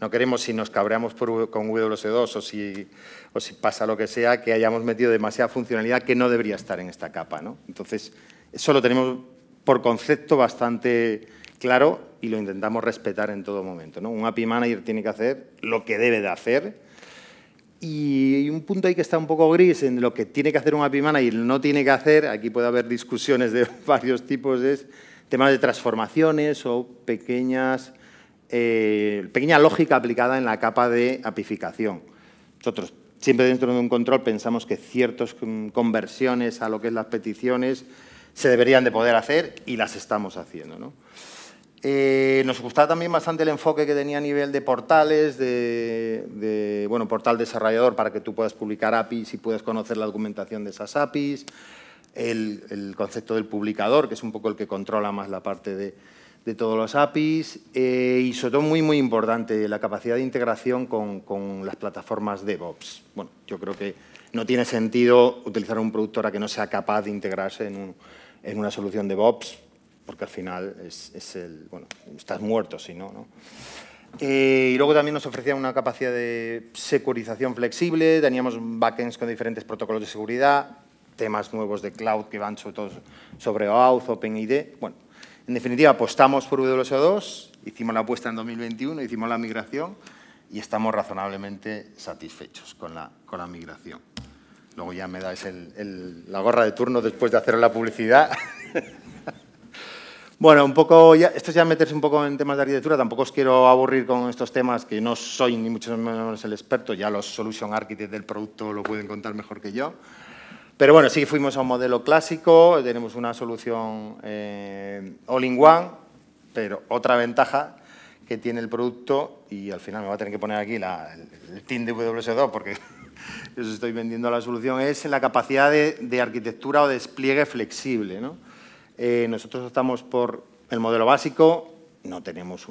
No queremos, si nos cabreamos con WS2 o si, o si pasa lo que sea, que hayamos metido demasiada funcionalidad que no debería estar en esta capa. ¿no? Entonces, eso lo tenemos por concepto bastante claro y lo intentamos respetar en todo momento. Un API manager tiene que hacer lo que debe de hacer y un punto ahí que está un poco gris en lo que tiene que hacer una API y no tiene que hacer, aquí puede haber discusiones de varios tipos, es temas de transformaciones o pequeñas, eh, pequeña lógica aplicada en la capa de apificación. Nosotros siempre dentro de un control pensamos que ciertas conversiones a lo que es las peticiones se deberían de poder hacer y las estamos haciendo. ¿no? Eh, nos gustaba también bastante el enfoque que tenía a nivel de portales, de, portal desarrollador para que tú puedas publicar APIs y puedas conocer la documentación de esas APIs, el, concepto del publicador, que es un poco el que controla más la parte de, todos los APIs eh, y sobre todo muy, muy importante, la capacidad de integración con, las plataformas DevOps. Bueno, yo creo que no tiene sentido utilizar un producto a que no sea capaz de integrarse en, en una solución DevOps porque al final es, el, bueno, estás muerto si no, ¿no? Eh, y luego también nos ofrecía una capacidad de securización flexible, teníamos backends con diferentes protocolos de seguridad, temas nuevos de cloud que van sobre todo sobre OAuth, OpenID. Bueno, en definitiva, apostamos por WSO2, hicimos la apuesta en 2021, hicimos la migración y estamos razonablemente satisfechos con la, con la migración. Luego ya me dais el, la gorra de turno después de hacer la publicidad. Bueno, un poco, esto es ya meterse un poco en temas de arquitectura, tampoco os quiero aburrir con estos temas, que no soy ni mucho menos el experto, ya los solution architects del producto lo pueden contar mejor que yo. Pero bueno, sí fuimos a un modelo clásico, tenemos una solución eh, all-in-one, pero otra ventaja que tiene el producto, y al final me va a tener que poner aquí el, team de WS2 porque os estoy vendiendo la solución, es la capacidad de, arquitectura o despliegue flexible, ¿no? Eh, nosotros optamos por el modelo básico, no tenemos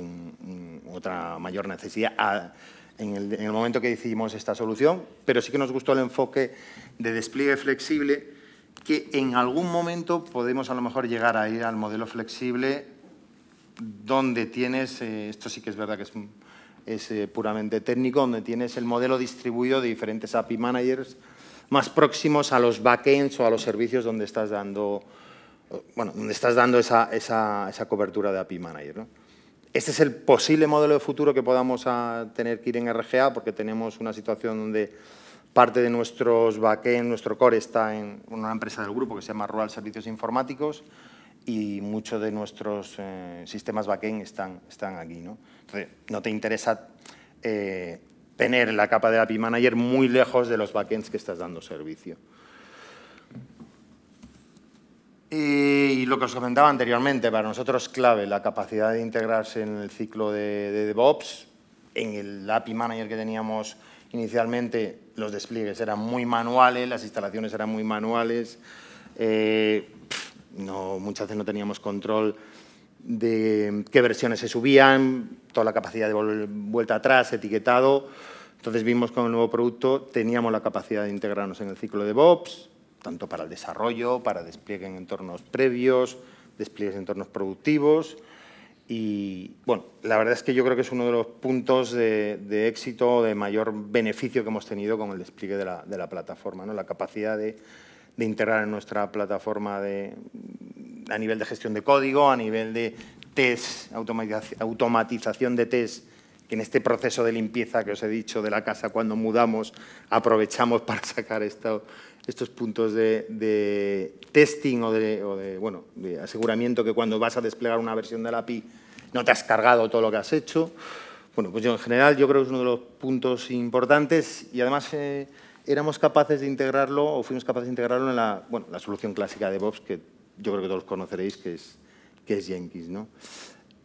otra mayor necesidad en, el, momento que decidimos esta solución, pero sí que nos gustó el enfoque de despliegue flexible, que en algún momento podemos a lo mejor llegar a ir al modelo flexible donde tienes, eh, esto sí que es verdad que es, eh, puramente técnico, donde tienes el modelo distribuido de diferentes API managers más próximos a los backends o a los servicios donde estás dando bueno, donde estás dando esa, cobertura de API Manager. Este es el posible modelo de futuro que podamos ah, tener que ir en RGA porque tenemos una situación donde parte de nuestros backend, nuestro core está en una empresa del grupo que se llama Rural Servicios Informáticos y muchos de nuestros eh, sistemas backend están, están aquí. ¿no? Entonces, te interesa eh, tener la capa de API Manager muy lejos de los backends que estás dando servicio. Y, lo que os comentaba anteriormente, para nosotros clave la capacidad de integrarse en el ciclo de, DevOps. En el API Manager que teníamos inicialmente, los despliegues eran muy manuales, las instalaciones eran muy manuales. Eh, muchas veces no teníamos control de qué versiones se subían, toda la capacidad de vuelta atrás, etiquetado. Entonces vimos con el nuevo producto teníamos la capacidad de integrarnos en el ciclo de DevOps, tanto para el desarrollo, para despliegue en entornos previos, despliegue en entornos productivos. Y bueno, la verdad es que yo creo que es uno de los puntos de, de éxito, de mayor beneficio que hemos tenido con el despliegue de la, plataforma, ¿no? la capacidad de, integrar en nuestra plataforma a nivel de gestión de código, a nivel de test, automatización de test que en este proceso de limpieza que os he dicho de la casa cuando mudamos, aprovechamos para sacar esto, estos puntos de, testing o, de, bueno, de aseguramiento que cuando vas a desplegar una versión de la API no te has cargado todo lo que has hecho. Bueno, pues yo en general yo creo que es uno de los puntos importantes y además eh, éramos capaces de integrarlo o fuimos capaces de integrarlo en la, bueno, la solución clásica de DevOps que yo creo que todos conoceréis que es, que es Jenkins. ¿no?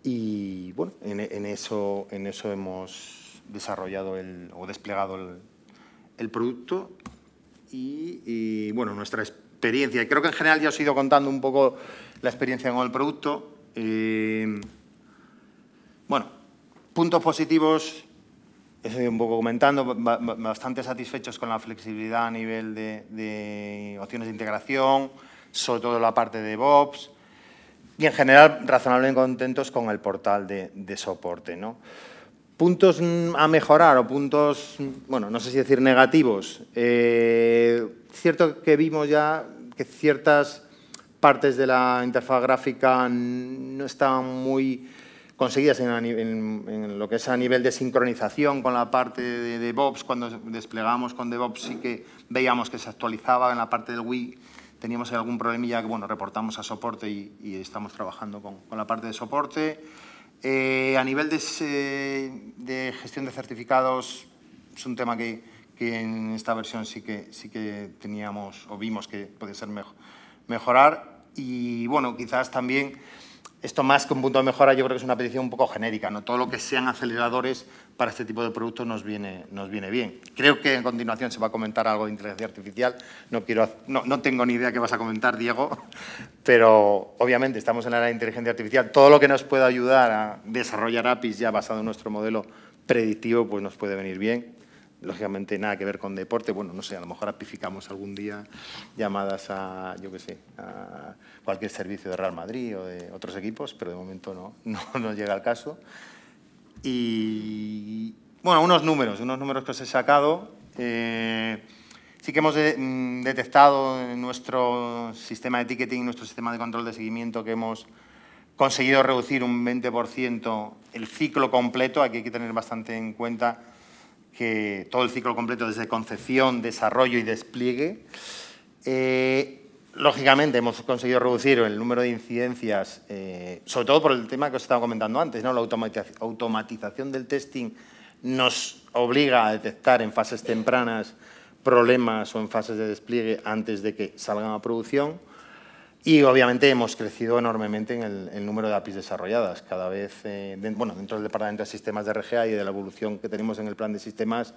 Y bueno, en, en, eso, en eso hemos desarrollado el, o desplegado el, el producto y, bueno, nuestra experiencia. Creo que en general ya os he ido contando un poco la experiencia con el producto. Eh, bueno, puntos positivos, he ido un poco comentando, bastante satisfechos con la flexibilidad a nivel de, opciones de integración, sobre todo la parte de DevOps, y en general razonablemente contentos con el portal de, de soporte. ¿no? Puntos a mejorar o puntos, bueno, no sé si decir negativos. Eh, cierto que vimos ya que ciertas partes de la interfaz gráfica no estaban muy conseguidas en, lo que es a nivel de sincronización con la parte de DevOps. Cuando desplegamos con DevOps sí que veíamos que se actualizaba en la parte del Wii. Teníamos algún problemilla que bueno, reportamos a soporte y, estamos trabajando con la parte de soporte. Eh, a nivel de, gestión de certificados, es un tema que, en esta versión sí que, sí que teníamos o vimos que podía ser mejor, mejorar. Y bueno, quizás también esto más que un punto de mejora, yo creo que es una petición un poco genérica. No todo lo que sean aceleradores para este tipo de productos nos viene, nos viene bien. Creo que en continuación se va a comentar algo de inteligencia artificial. No, quiero, no, no tengo ni idea qué vas a comentar, Diego, pero obviamente estamos en la era de inteligencia artificial. Todo lo que nos pueda ayudar a desarrollar APIs ya basado en nuestro modelo predictivo, pues nos puede venir bien lógicamente nada que ver con deporte, bueno, no sé, a lo mejor apificamos algún día llamadas a, yo qué sé, a cualquier servicio de Real Madrid o de otros equipos, pero de momento no, nos llega al caso. Y, bueno, unos números, unos números que os he sacado. Eh, sí que hemos mm, detectado en nuestro sistema de ticketing, nuestro sistema de control de seguimiento, que hemos conseguido reducir un 20% el ciclo completo. Aquí hay que tener bastante en cuenta que todo el ciclo completo desde concepción, desarrollo y despliegue. Eh, lógicamente hemos conseguido reducir el número de incidencias, eh, sobre todo por el tema que os estaba comentando antes, ¿no? la automatización del testing nos obliga a detectar en fases tempranas problemas o en fases de despliegue antes de que salgan a producción. Y obviamente hemos crecido enormemente en el, número de APIs desarrolladas. Cada vez, eh, bueno, dentro del Departamento de Sistemas de RGA y de la evolución que tenemos en el plan de sistemas,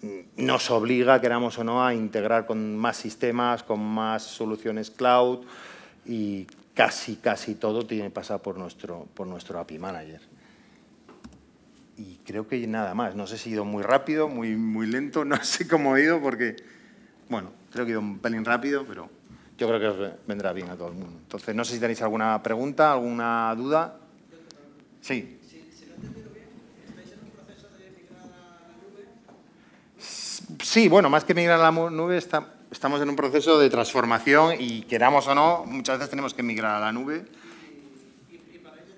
mm, nos obliga, queramos o no, a integrar con más sistemas, con más soluciones cloud y casi, casi todo tiene que pasar por nuestro, por nuestro API Manager. Y creo que nada más. No sé si he ido muy rápido, muy, muy lento, no sé cómo he ido porque, bueno, creo que he ido un pelín rápido, pero yo creo que os vendrá bien a todo el mundo. Entonces, no sé si tenéis alguna pregunta, alguna duda. Sí. Sí, bueno, más que migrar a la nube, estamos en un proceso de transformación y queramos o no, muchas veces tenemos que migrar a la nube. Y habéis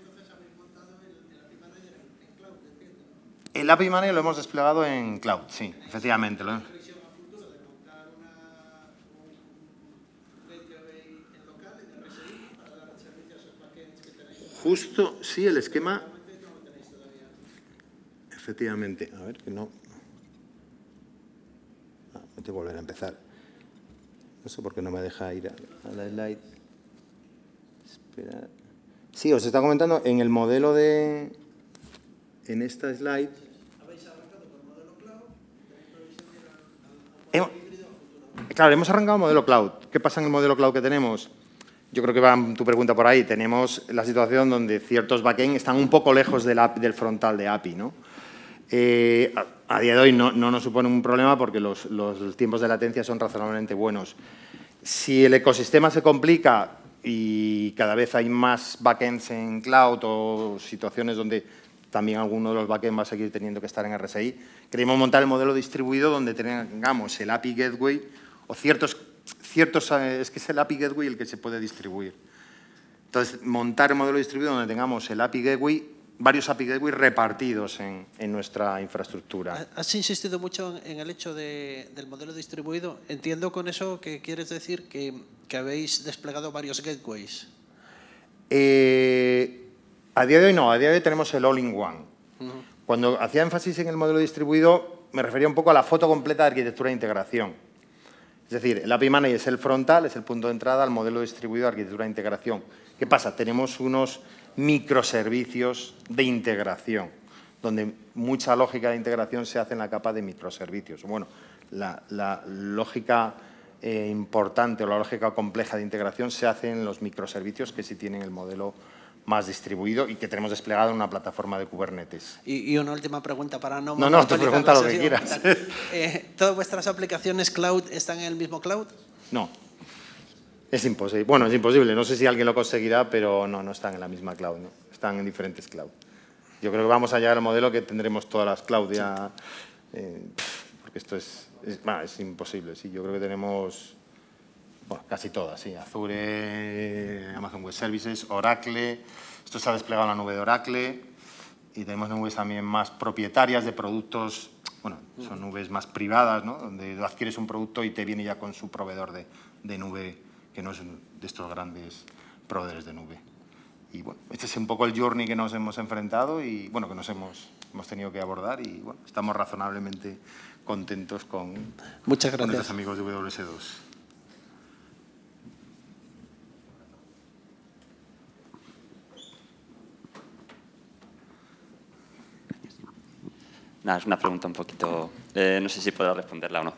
El API Manager lo hemos desplegado en cloud, sí, efectivamente. Justo, sí, el esquema... Efectivamente, a ver, que no... Ah, tengo volver a empezar. No sé por qué no me deja ir a, la slide. Espera. Sí, os está comentando, en el modelo de... En esta slide... ¿Habéis arrancado modelo cloud? Claro, hemos arrancado modelo cloud. ¿Qué pasa en el modelo cloud que tenemos? yo creo que va tu pregunta por ahí. Tenemos la situación donde ciertos backends están un poco lejos del, frontal de API, ¿no? Eh, a, día de hoy no, nos supone un problema porque los, los, tiempos de latencia son razonablemente buenos. Si el ecosistema se complica y cada vez hay más backends en cloud o situaciones donde también alguno de los backends va a seguir teniendo que estar en RSI, queremos montar el modelo distribuido donde tengamos el API Gateway o ciertos ciertos, es que es el API Gateway el que se puede distribuir. Entonces, montar un modelo distribuido donde tengamos el API Gateway, varios API Gateway repartidos en, en nuestra infraestructura. Has insistido mucho en el hecho del modelo distribuido. Entiendo con eso que quieres decir que, habéis desplegado varios gateways. Eh, a día de hoy no, a día de hoy tenemos el all-in-one. Cuando hacía énfasis en el modelo distribuido, me refería un poco a la foto completa de arquitectura de integración es decir, la API Manager es el frontal, es el punto de entrada al modelo distribuido de arquitectura de integración. ¿Qué pasa? Tenemos unos microservicios de integración, donde mucha lógica de integración se hace en la capa de microservicios. Bueno, la, lógica eh, importante o la lógica compleja de integración se hace en los microservicios que sí tienen el modelo más distribuido y que tenemos desplegado en una plataforma de Kubernetes. Y, una última pregunta para no... No, no, te pregunta lo que quieras. Eh, ¿Todas vuestras aplicaciones cloud están en el mismo cloud? No. Es imposible. Bueno, es imposible. No sé si alguien lo conseguirá, pero no, no están en la misma cloud. Están en diferentes cloud. Yo creo que vamos a llegar al modelo que tendremos todas las cloud ya... Eh, porque esto es, es imposible. Sí, yo creo que tenemos bueno, casi todas, sí, Azure, Amazon Web Services, Oracle, esto se ha desplegado en la nube de Oracle y tenemos nubes también más propietarias de productos, bueno, son nubes más privadas, ¿no? donde adquieres un producto y te viene ya con su proveedor de, de nube, que no es de estos grandes proveedores de nube. Y bueno, este es un poco el journey que nos hemos enfrentado y bueno, que nos hemos, hemos tenido que abordar y bueno, estamos razonablemente contentos con, Muchas gracias. nuestros amigos de WS2. es una pregunta un poquito... Eh, no sé si puedo responderla o no.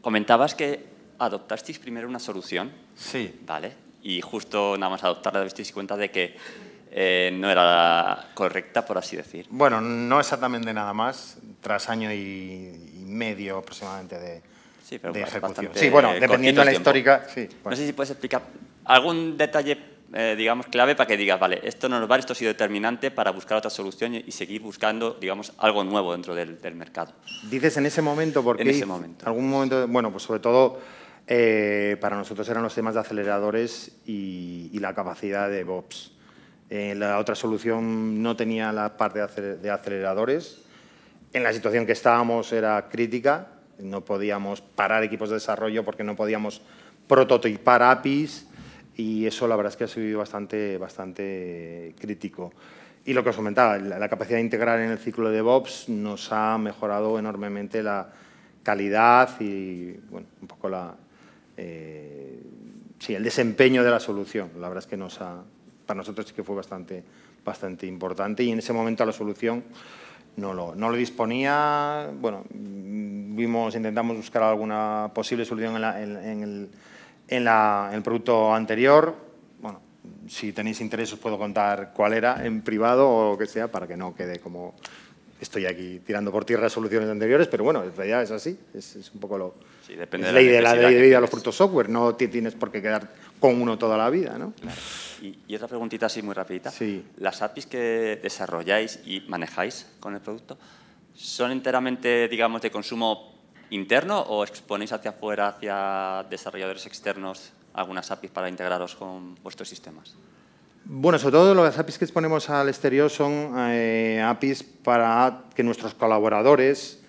Comentabas que adoptasteis primero una solución. Sí. Vale. Y justo nada más adoptarla disteis cuenta de que eh, no era correcta, por así decir. Bueno, no exactamente nada más. Tras año y, medio aproximadamente de, ejecución. Sí, bueno, dependiendo de la histórica... No sé si puedes explicar algún detalle eh, digamos, clave para que digas, vale, esto no nos va, esto ha sido determinante para buscar otra solución y seguir buscando, digamos, algo nuevo dentro del, mercado. Dices en ese momento, porque... En ese momento. bueno, pues sobre todo eh, para nosotros eran los temas de aceleradores y, la capacidad de BOPs. Eh, la otra solución no tenía la parte de aceleradores. En la situación que estábamos era crítica, no podíamos parar equipos de desarrollo porque no podíamos prototipar APIs, y eso la verdad es que ha sido bastante, bastante crítico. Y lo que os comentaba, la, capacidad de integrar en el ciclo de DevOps nos ha mejorado enormemente la calidad y bueno, un poco la, eh, sí, el desempeño de la solución. La verdad es que nos ha, para nosotros sí que fue bastante, bastante importante y en ese momento la solución no lo, no lo disponía. Bueno, vimos, intentamos buscar alguna posible solución en el en, la, el producto anterior, bueno, si tenéis interés os puedo contar cuál era en privado o que sea para que no quede como estoy aquí tirando por tierra soluciones anteriores, pero bueno, en realidad es así, es, un poco lo, depende ley de la, ley de vida de los productos software, no tienes por qué quedar con uno toda la vida, ¿no? Y, otra preguntita así muy rapidita. Sí. ¿Las APIs que desarrolláis y manejáis con el producto son enteramente, digamos, de consumo interno o exponéis hacia afuera, hacia desarrolladores externos, algunas APIs para integraros con vuestros sistemas? Bueno, sobre todo las APIs que exponemos al exterior son eh, APIs para que nuestros colaboradores,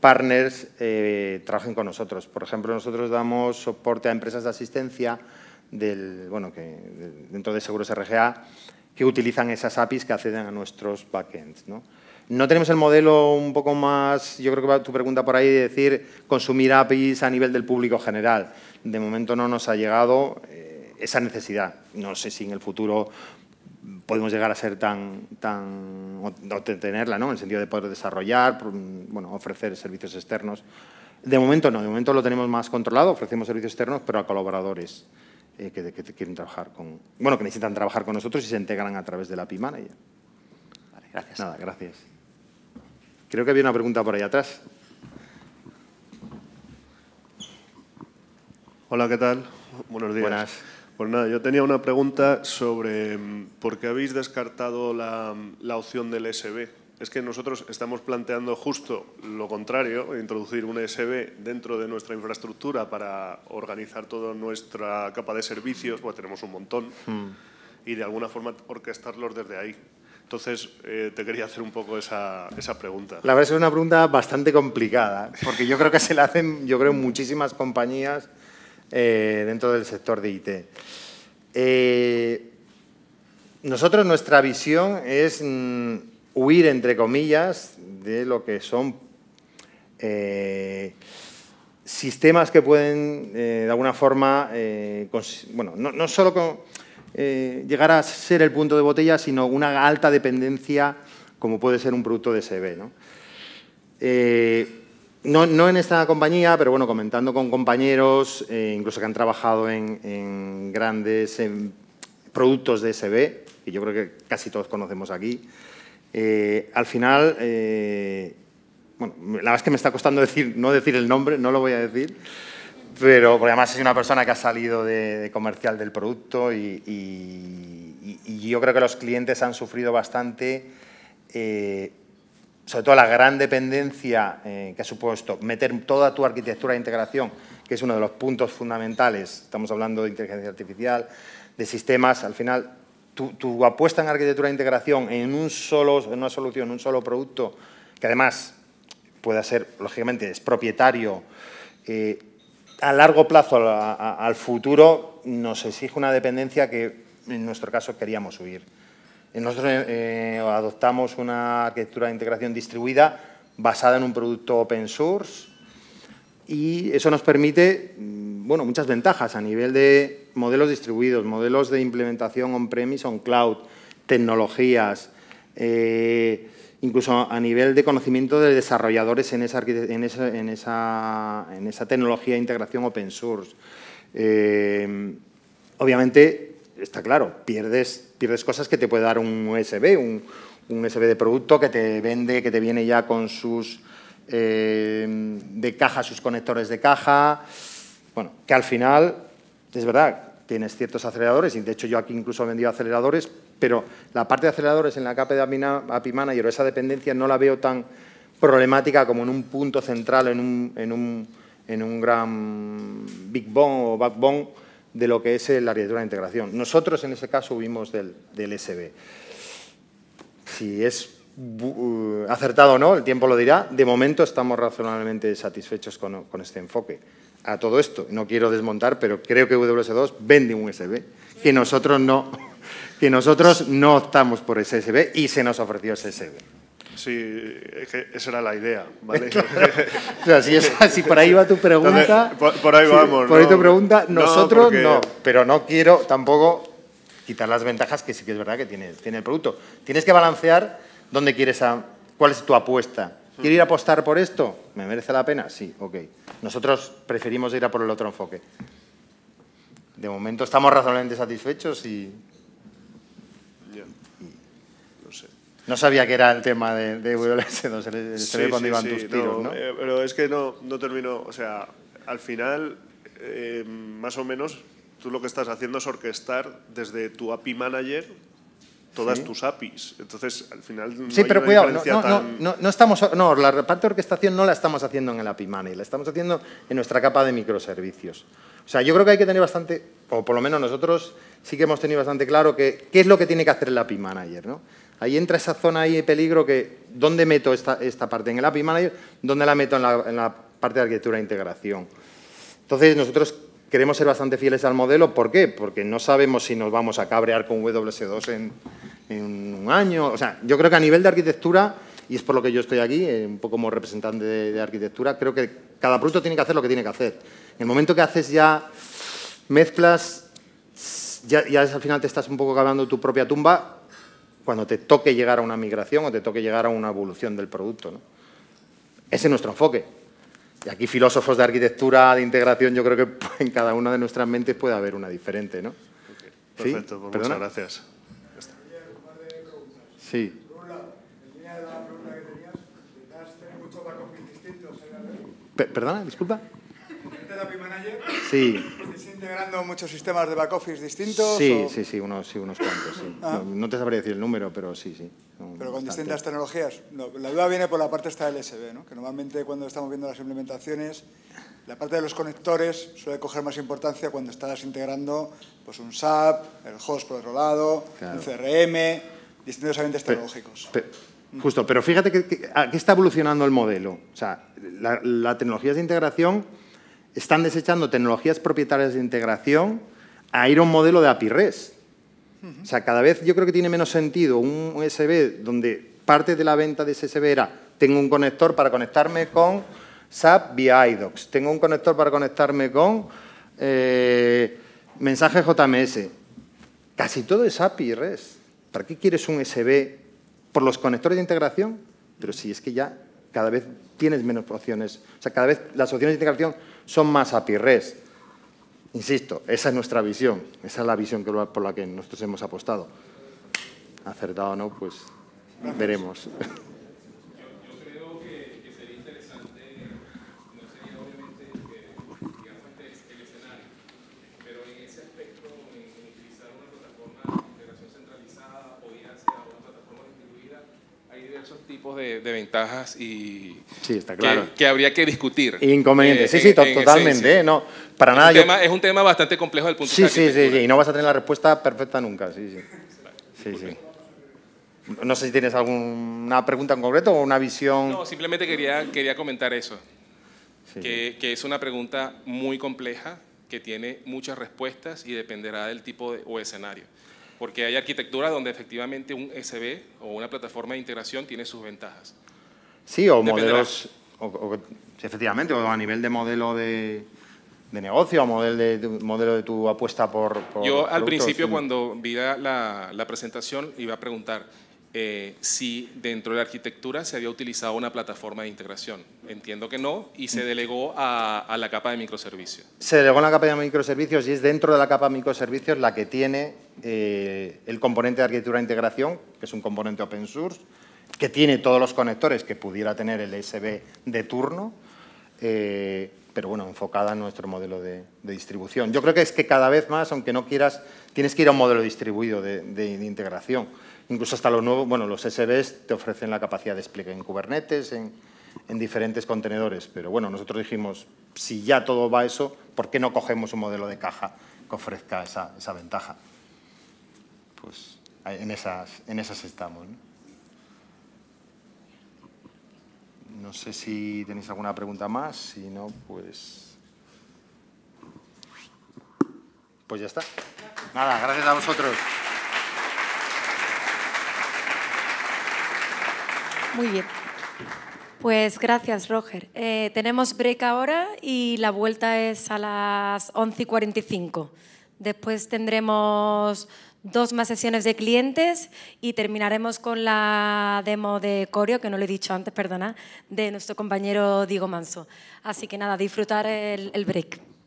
partners, eh, trabajen con nosotros. Por ejemplo, nosotros damos soporte a empresas de asistencia del, bueno, que, dentro de Seguros RGA que utilizan esas APIs que acceden a nuestros backends. ¿no? No tenemos el modelo un poco más, yo creo que va tu pregunta por ahí, de decir consumir APIs a nivel del público general. De momento no nos ha llegado eh, esa necesidad. No sé si en el futuro podemos llegar a ser tan, tan o tenerla, ¿no? En el sentido de poder desarrollar, bueno, ofrecer servicios externos. De momento no, de momento lo tenemos más controlado, ofrecemos servicios externos, pero a colaboradores eh, que, quieren trabajar con, bueno, que necesitan trabajar con nosotros y se integran a través de la API Manager. Vale, gracias. Nada, gracias. Creo que había una pregunta por ahí atrás. Hola, ¿qué tal? Buenos días. Buenas. Pues nada, yo tenía una pregunta sobre mm, por qué habéis descartado la, mm, opción del SB. Es que nosotros estamos planteando justo lo contrario, introducir un SB dentro de nuestra infraestructura para organizar toda nuestra capa de servicios, porque tenemos un montón, hmm. y de alguna forma orquestarlos desde ahí. Entonces, eh, te quería hacer un poco esa, esa, pregunta. La verdad es que es una pregunta bastante complicada, ¿eh? porque yo creo que se la hacen, yo creo, muchísimas compañías eh, dentro del sector de IT. nosotros, nuestra visión es mm, huir, entre comillas, de lo que son sistemas que pueden, de alguna forma, bueno, no, no solo con eh, llegar a ser el punto de botella, sino una alta dependencia como puede ser un producto de SB. Eh, ¿no? en esta compañía, pero bueno, comentando con compañeros, eh, incluso que han trabajado en, grandes productos de SB, que yo creo que casi todos conocemos aquí, al final, la verdad es que me está costando decir, no decir el nombre, no lo voy a decir, pero porque además es una persona que ha salido de, comercial del producto y, yo creo que los clientes han sufrido bastante, eh, sobre todo la gran dependencia eh, que ha supuesto meter toda tu arquitectura de integración, que es uno de los puntos fundamentales, estamos hablando de inteligencia artificial, de sistemas, al final tu, apuesta en arquitectura de integración en, un solo, en una solución, un solo producto, que además pueda ser, lógicamente, es propietario, eh, a largo plazo, al futuro, nos exige una dependencia que en nuestro caso queríamos huir. Eh, nosotros eh, eh, adoptamos una arquitectura de integración distribuida basada en un producto open source y eso nos permite mm, bueno, muchas ventajas a nivel de modelos distribuidos, modelos de implementación on-premise, on-cloud, tecnologías, incluso a nivel de conocimiento de desarrolladores en esa, en esa, tecnología de integración open source. Eh, obviamente, está claro, pierdes, cosas que te puede dar un USB, un, USB de producto que te vende, que te viene ya con sus eh, de caja, sus conectores de caja. Bueno, que al final, es verdad, tienes ciertos aceleradores, y de hecho yo aquí incluso he vendido aceleradores pero la parte de aceleradores en la capa de API Manager esa dependencia no la veo tan problemática como en un punto central, en un, gran big bone o backbone de lo que es la arquitectura de integración. Nosotros en ese caso huimos del, SB. Si es eh, acertado o no, el tiempo lo dirá, de momento estamos razonablemente satisfechos con, con este enfoque. A todo esto, no quiero desmontar, pero creo que WS2 vende un SB, que nosotros no, que nosotros no optamos por SSB y se nos ofreció SSB. Sí, esa era la idea, ¿vale? o sea, si, por ahí va tu pregunta... por, ahí vamos, Por ahí tu pregunta, nosotros no, pero no quiero tampoco quitar las ventajas que sí que es verdad que tiene, tiene el producto. Tienes que balancear dónde quieres... ¿Cuál es tu apuesta? ¿Quiero ir a apostar por esto? ¿Me merece la pena? Sí, ok. Nosotros preferimos ir a por el otro enfoque. De momento estamos razonablemente satisfechos y No sabía que era el tema de, de WLS, cuando iban tus tiros, ¿no? Eh, pero es que no, no o sea, al final, eh, más o menos, tú lo que estás haciendo es orquestar desde tu API manager todas tus APIs. Entonces, al final... No sí, pero cuidado, no, estamos, no, la parte de orquestación no la estamos haciendo en el API manager, la estamos haciendo en nuestra capa de microservicios. O sea, yo creo que hay que tener bastante, o por lo menos nosotros sí que hemos tenido bastante claro que, qué es lo que tiene que hacer el API manager. ¿no? Ahí entra esa zona de peligro que, ¿dónde meto esta, parte? ¿En el API Manager? ¿Dónde la meto en la, parte de arquitectura e integración? Entonces, nosotros queremos ser bastante fieles al modelo. ¿Por qué? Porque no sabemos si nos vamos a cabrear con WS2 en, un año. O sea, yo creo que a nivel de arquitectura, y es por lo que yo estoy aquí, eh, un poco como representante de, arquitectura, creo que cada producto tiene que hacer lo que tiene que hacer. En el momento que haces ya mezclas, ya, ya al final te estás un poco cavando tu propia tumba cuando te toque llegar a una migración o te toque llegar a una evolución del producto. ¿no? Ese es nuestro enfoque. Y aquí filósofos de arquitectura, de integración, yo creo que en cada una de nuestras mentes puede haber una diferente. ¿no? Perfecto, pues muchas gracias. Sí. ¿eh? ¿Perdona? Disculpa. Manager? Sí. ¿Estás integrando muchos sistemas de back office distintos? Sí, sí, sí, unos, sí, unos cuantos. Sí. Ah. No, te sabría decir el número, pero sí, sí. Pero con distintas tecnologías. la duda viene por la parte esta del SB, que normalmente cuando estamos viendo las implementaciones, la parte de los conectores suele coger más importancia cuando estás integrando pues, un SAP, el host por otro lado, un CRM, distintos ambientes tecnológicos. Mm. Justo, pero fíjate que, que, está evolucionando el modelo. O sea, la, la, tecnología de integración están desechando tecnologías propietarias de integración a ir a un modelo de API REST. O sea, cada vez yo creo que tiene menos sentido un USB donde parte de la venta de ese USB era tengo un conector para conectarme con SAP vía iDocs, tengo un conector para conectarme con eh, mensajes JMS. Casi todo es API res ¿Para qué quieres un SB por los conectores de integración? Pero si es que ya cada vez tienes menos opciones. O sea, cada vez las opciones de integración son más apirrés. Insisto, esa es nuestra visión, esa es la visión por la que nosotros hemos apostado. Acertado o no, pues veremos. de, ventajas y está claro. que, habría que discutir. Inconvenientes, eh, sí, sí, totalmente. ¿eh? no, para es Un tema, es un tema bastante complejo del punto de vista. Sí, sí, sí, y no vas a tener la respuesta perfecta nunca. Sí, sí. sí, No sé si tienes alguna pregunta en concreto o una visión. No, simplemente quería, quería comentar eso. Que, que, es una pregunta muy compleja, que tiene muchas respuestas y dependerá del tipo de, o escenario porque hay arquitectura donde efectivamente un SB o una plataforma de integración tiene sus ventajas. Sí, o modelos, o, efectivamente, o a nivel de modelo de, de negocio, o modelo de, modelo de tu apuesta por... Yo al principio cuando vi la, la presentación iba a preguntar, eh, si dentro de la arquitectura se había utilizado una plataforma de integración. Entiendo que no, y se mm. delegó a, la capa de microservicios. Se delegó a la capa de microservicios y es dentro de la capa de microservicios la que tiene eh, el componente de arquitectura de integración, que es un componente open source, que tiene todos los conectores que pudiera tener el SB de turno, eh, pero bueno, enfocada en nuestro modelo de, distribución. Yo creo que es que cada vez más, aunque no quieras, tienes que ir a un modelo distribuido de integración incluso hasta los nuevos, bueno, los SBs te ofrecen la capacidad de despliegue en Kubernetes, en, diferentes contenedores, pero bueno, nosotros dijimos, si ya todo va a eso, ¿por qué no cogemos un modelo de caja que ofrezca esa, ventaja? Pues en esas, estamos. ¿no? no sé si tenéis alguna pregunta más, si no, pues... Pues ya está. Nada, gracias a vosotros. Muy bien. Pues gracias, Roger. Eh, tenemos break ahora y la vuelta es a las 11.45. Después tendremos dos más sesiones de clientes y terminaremos con la demo de coreo, que no lo he dicho antes, perdona, de nuestro compañero Diego Manso. Así que nada, disfrutar el, el break.